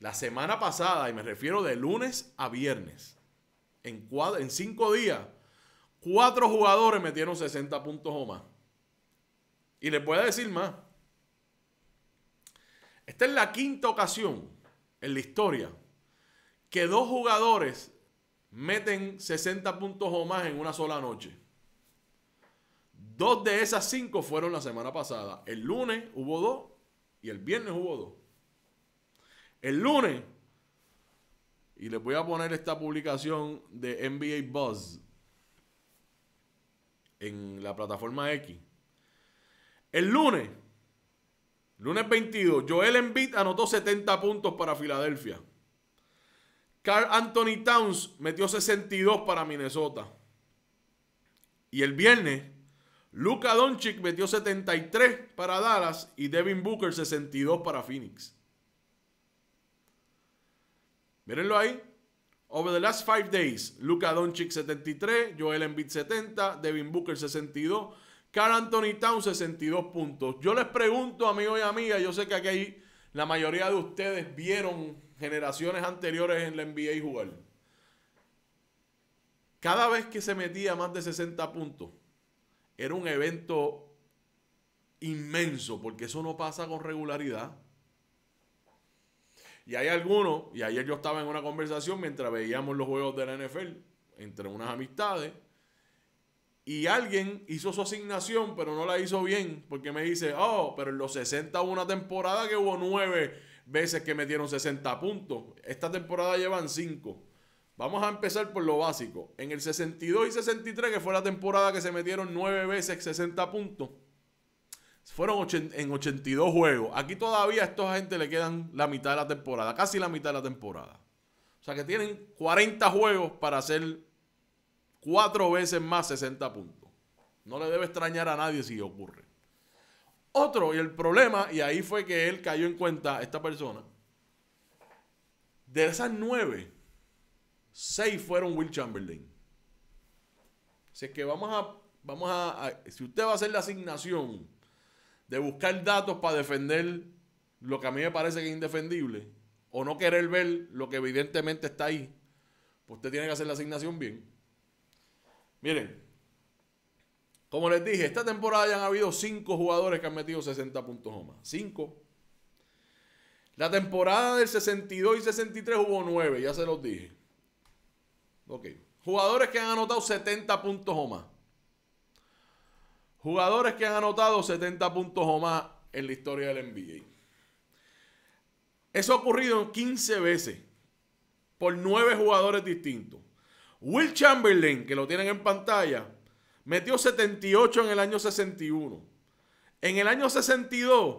la semana pasada, y me refiero de lunes a viernes, en, cinco días, cuatro jugadores metieron 60 puntos o más. Y les voy a decir más. Esta es la quinta ocasión en la historia que dos jugadores meten 60 puntos o más en una sola noche. Dos de esas cinco fueron la semana pasada. El lunes hubo dos y el viernes hubo dos. El lunes, y les voy a poner esta publicación de NBA Buzz en la plataforma X. El lunes, lunes 22, Joel Embiid anotó 70 puntos para Filadelfia. Carl Anthony Towns metió 62 para Minnesota. Y el viernes, Luka Doncic metió 73 para Dallas y Devin Booker 62 para Phoenix. Mírenlo ahí. Over the last five days, Luka Doncic 73, Joel Embiid 70, Devin Booker 62, Carl Anthony Town 62 puntos. Yo les pregunto, amigos y amigas, yo sé que aquí la mayoría de ustedes vieron generaciones anteriores en la NBA jugar. Cada vez que se metía más de 60 puntos, era un evento inmenso, porque eso no pasa con regularidad. Y hay algunos, y ayer yo estaba en una conversación mientras veíamos los juegos de la NFL, entre unas amistades, y alguien hizo su asignación, pero no la hizo bien, porque me dice, oh, pero en los 60 hubo una temporada que hubo nueve veces que metieron 60 puntos. Esta temporada llevan cinco. Vamos a empezar por lo básico. En el 62 y 63, que fue la temporada que se metieron nueve veces 60 puntos, fueron en 82 juegos. Aquí todavía a esta gente le quedan la mitad de la temporada, casi la mitad de la temporada. O sea que tienen 40 juegos para hacer Cuatro veces más 60 puntos. No le debe extrañar a nadie si ocurre. Otro, y el problema, y ahí fue que él cayó en cuenta, esta persona, de esas nueve, seis fueron Will Chamberlain. Si es que vamos a, vamos a, a, si usted va a hacer la asignación de buscar datos para defender lo que a mí me parece que es indefendible, o no querer ver lo que evidentemente está ahí, pues usted tiene que hacer la asignación bien. Miren, como les dije, esta temporada ya han habido cinco jugadores que han metido 60 puntos o más. 5. La temporada del 62 y 63 hubo 9, ya se los dije. Ok. Jugadores que han anotado 70 puntos o más. Jugadores que han anotado 70 puntos o más en la historia del NBA. Eso ha ocurrido 15 veces por nueve jugadores distintos. Will Chamberlain, que lo tienen en pantalla, metió 78 en el año 61. En el año 62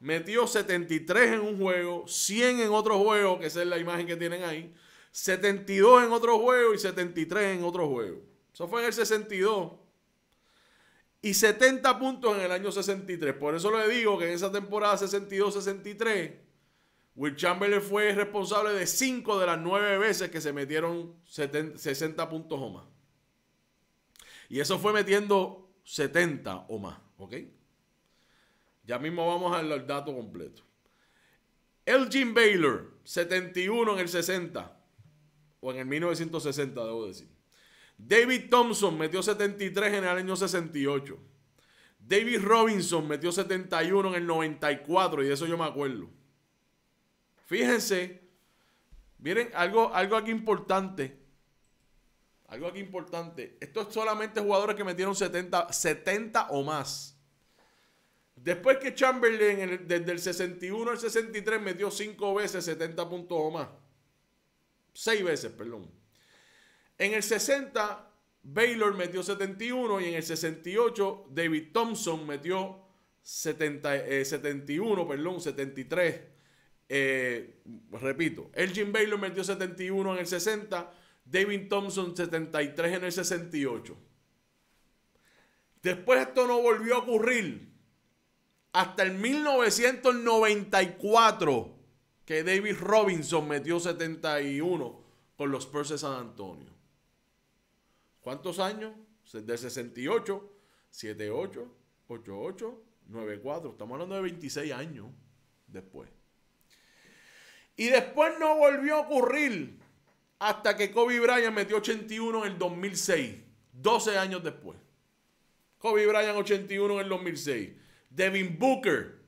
metió 73 en un juego, 100 en otro juego, que es la imagen que tienen ahí, 72 en otro juego y 73 en otro juego. Eso fue en el 62. Y 70 puntos en el año 63. Por eso le digo que en esa temporada 62-63 Will Chamberlain fue responsable de 5 de las 9 veces que se metieron 60 puntos o más. Y eso fue metiendo 70 o más, ¿ok? Ya mismo vamos al dato completo. Elgin Baylor, 71 en el 60, o en el 1960, debo decir. David Thompson metió 73 en el año 68. David Robinson metió 71 en el 94, y de eso yo me acuerdo. Fíjense, miren, algo, algo aquí importante. Algo aquí importante. Esto es solamente jugadores que metieron 70, 70 o más. Después que Chamberlain desde el 61 al 63 metió 5 veces 70 puntos o más. 6 veces, perdón. En el 60, Baylor metió 71 y en el 68, David Thompson metió 71, eh, perdón, 73. Eh, repito, Elgin Baylor metió 71 en el 60, David Thompson 73 en el 68. Después esto no volvió a ocurrir hasta el 1994 que David Robinson metió 71 con los Spurs de San Antonio. ¿Cuántos años? Del 68, 78, 88, 94. Estamos hablando de 26 años después. Y después no volvió a ocurrir hasta que Kobe Bryant metió 81 en el 2006, 12 años después. Kobe Bryant 81 en el 2006. Devin Booker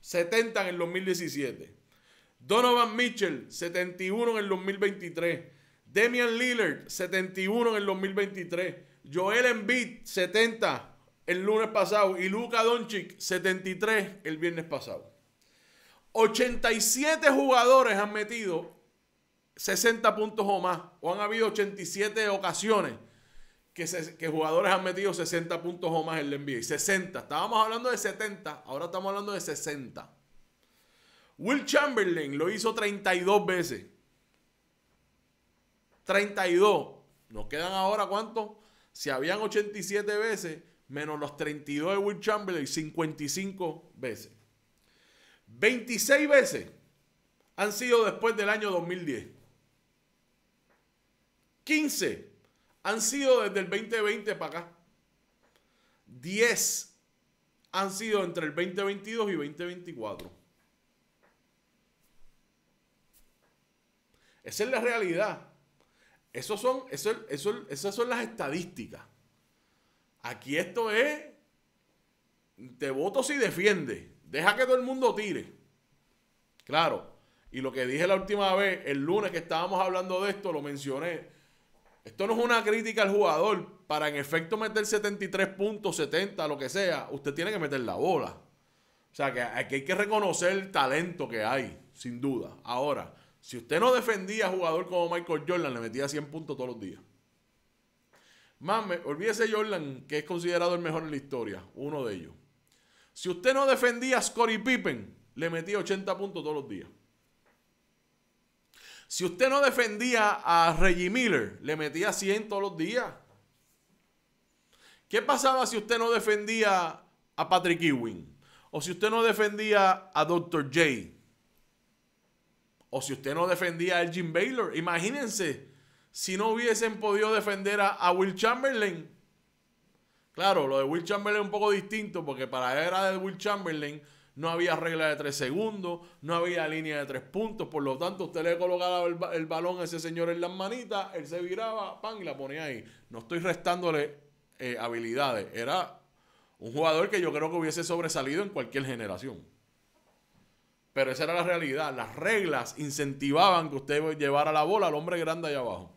70 en el 2017. Donovan Mitchell 71 en el 2023. Damian Lillard 71 en el 2023. Joel Embiid 70 el lunes pasado y Luka Doncic 73 el viernes pasado. 87 jugadores han metido 60 puntos o más, o han habido 87 ocasiones que, jugadores han metido 60 puntos o más en la NBA. 60. Estábamos hablando de 70, ahora estamos hablando de 60. Will Chamberlain lo hizo 32 veces. 32. Nos quedan ahora cuántos? Si habían 87 veces, menos los 32 de Will Chamberlain, 55 veces. 26 veces han sido después del año 2010. 15 han sido desde el 2020 para acá. 10 han sido entre el 2022 y 2024. Esa es la realidad. esas son las estadísticas. Aquí esto es, te voto si defiende. Deja que todo el mundo tire. Claro. Y lo que dije la última vez, el lunes que estábamos hablando de esto, lo mencioné. Esto no es una crítica al jugador. Para en efecto meter 73 puntos, 70, lo que sea, usted tiene que meter la bola. O sea, que hay que reconocer el talento que hay, sin duda. Ahora, si usted no defendía a jugador como Michael Jordan, le metía 100 puntos todos los días. Mame, olvídese Jordan, que es considerado el mejor en la historia, uno de ellos. Si usted no defendía a Scottie Pippen, le metía 80 puntos todos los días. Si usted no defendía a Reggie Miller, le metía 100 todos los días. ¿Qué pasaba si usted no defendía a Patrick Ewing? O si usted no defendía a Dr. J. O si usted no defendía a Jim Baylor. Imagínense si no hubiesen podido defender a Will Chamberlain Claro, lo de Will Chamberlain es un poco distinto porque para la era de Will Chamberlain no había regla de tres segundos, no había línea de tres puntos, por lo tanto usted le colocaba el, balón a ese señor en las manitas, él se viraba, pan y la ponía ahí. No estoy restándole eh, habilidades, era un jugador que yo creo que hubiese sobresalido en cualquier generación. Pero esa era la realidad, las reglas incentivaban que usted llevara la bola al hombre grande allá abajo.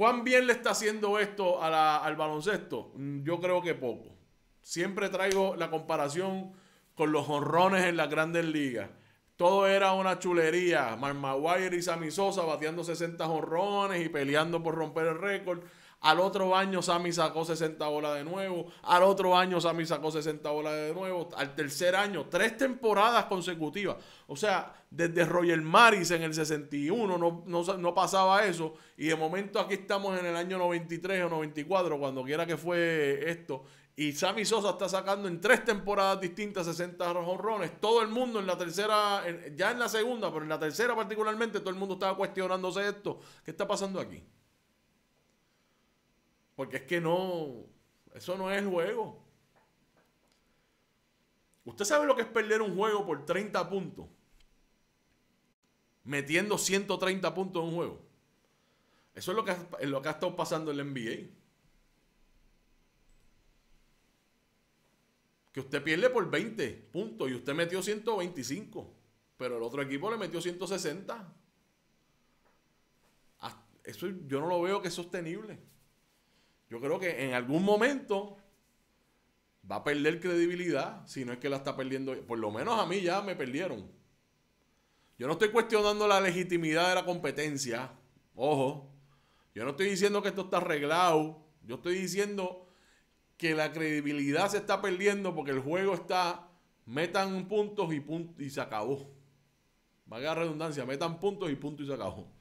¿Cuán bien le está haciendo esto a la, al baloncesto? Mm, yo creo que poco. Siempre traigo la comparación con los honrones en las grandes ligas. Todo era una chulería. Mark Maguire y Sammy Sosa bateando 60 honrones y peleando por romper el récord. Al otro año Sammy sacó 60 bolas de nuevo. Al otro año Sammy sacó 60 bolas de nuevo. Al tercer año, tres temporadas consecutivas. O sea, desde Roger Maris en el 61 no, pasaba eso. Y de momento aquí estamos en el año 93 o 94, cuando quiera que fue esto. Y Sammy Sosa está sacando en tres temporadas distintas 60 jonrones. Todo el mundo en la tercera, ya en la segunda, pero en la tercera particularmente, todo el mundo estaba cuestionándose esto. ¿Qué está pasando aquí? Porque es que no, eso no es juego. Usted sabe lo que es perder un juego por 30 puntos. Metiendo 130 puntos en un juego. Eso es lo que, lo que ha estado pasando en la NBA. Que usted pierde por 20 puntos y usted metió 125. Pero el otro equipo le metió 160. Ah, eso yo no lo veo que es sostenible. Yo creo que en algún momento va a perder credibilidad, si no es que la está perdiendo. Por lo menos a mí ya me perdieron. Yo no estoy cuestionando la legitimidad de la competencia. Ojo. Yo no estoy diciendo que esto está arreglado. Yo estoy diciendo que la credibilidad se está perdiendo porque el juego está, metan puntos y, punto, y se acabó. Vaya redundancia, metan puntos y punto y se acabó.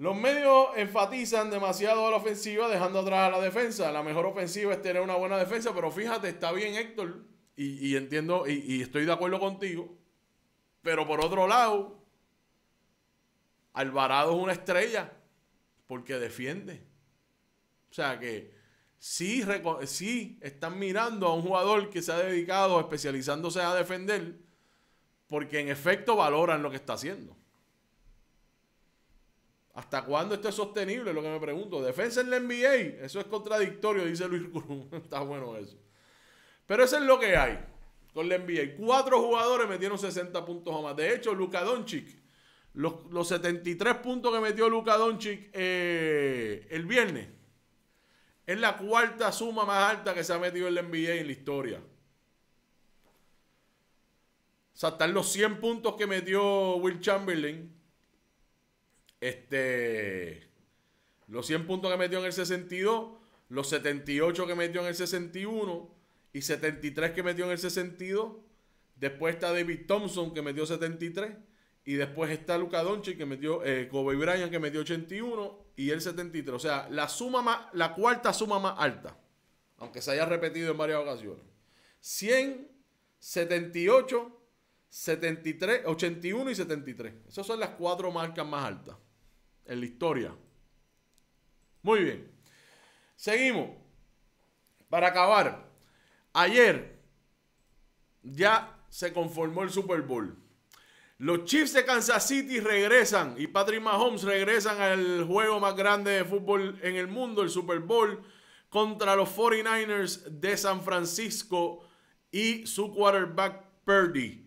Los medios enfatizan demasiado a la ofensiva, dejando atrás a la defensa. La mejor ofensiva es tener una buena defensa, pero fíjate, está bien, Héctor, y, entiendo, y, estoy de acuerdo contigo. Pero por otro lado, Alvarado es una estrella porque defiende. O sea que sí, sí, están mirando a un jugador que se ha dedicado especializándose a defender porque en efecto valoran lo que está haciendo. ¿Hasta cuándo esto es sostenible? lo que me pregunto. Defensa en la NBA. Eso es contradictorio, dice Luis Cruz. Está bueno eso. Pero eso es lo que hay con la NBA. Cuatro jugadores metieron 60 puntos o más. De hecho, Luka Doncic, los, 73 puntos que metió Luka Doncic eh, el viernes, es la cuarta suma más alta que se ha metido en la NBA en la historia. O sea, están los 100 puntos que metió Will Chamberlain este, los 100 puntos que metió en el 62, los 78 que metió en el 61 y 73 que metió en el 62. Después está David Thompson que metió 73. Y después está Luca Doncic que metió, eh, Kobe Bryant que metió 81 y el 73. O sea, la suma más, la cuarta suma más alta. Aunque se haya repetido en varias ocasiones. 100, 78, 73, 81 y 73. Esas son las cuatro marcas más altas en la historia. Muy bien. Seguimos. Para acabar, ayer ya se conformó el Super Bowl. Los Chiefs de Kansas City regresan y Patrick Mahomes regresan al juego más grande de fútbol en el mundo, el Super Bowl, contra los 49ers de San Francisco y su quarterback Purdy.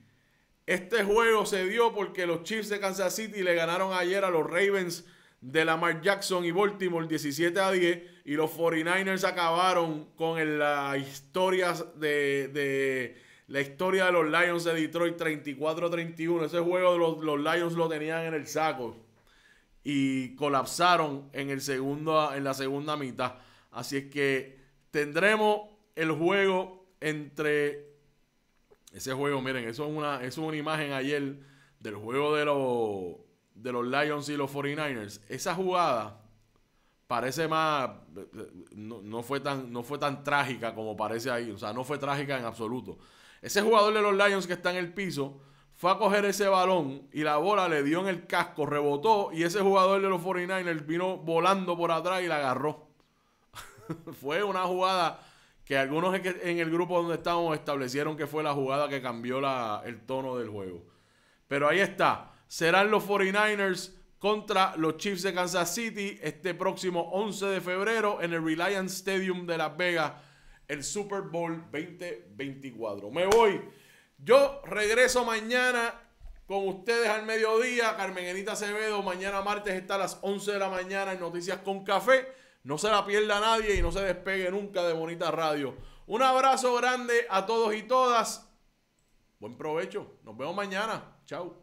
Este juego se dio porque los Chiefs de Kansas City le ganaron ayer a los Ravens de Lamar Jackson y Baltimore 17 a 10. Y los 49ers acabaron con la historia de, la historia de los Lions de Detroit 34-31. a Ese juego de los, Lions lo tenían en el saco. Y colapsaron en, el segundo, en la segunda mitad. Así es que tendremos el juego entre. Ese juego, miren, eso es una, eso es una imagen ayer del juego de los de los Lions y los 49ers, esa jugada parece más no, fue tan no fue tan trágica como parece ahí, o sea, no fue trágica en absoluto. Ese jugador de los Lions que está en el piso fue a coger ese balón y la bola le dio en el casco, rebotó y ese jugador de los 49ers vino volando por atrás y la agarró. fue una jugada que algunos en el grupo donde estábamos establecieron que fue la jugada que cambió la, el tono del juego. Pero ahí está serán los 49ers contra los Chiefs de Kansas City este próximo 11 de febrero en el Reliance Stadium de Las Vegas, el Super Bowl 2024. Me voy. Yo regreso mañana con ustedes al mediodía. Carmen Enita Acevedo, mañana martes está a las 11 de la mañana en Noticias con Café. No se la pierda nadie y no se despegue nunca de Bonita Radio. Un abrazo grande a todos y todas. Buen provecho. Nos vemos mañana. Chao.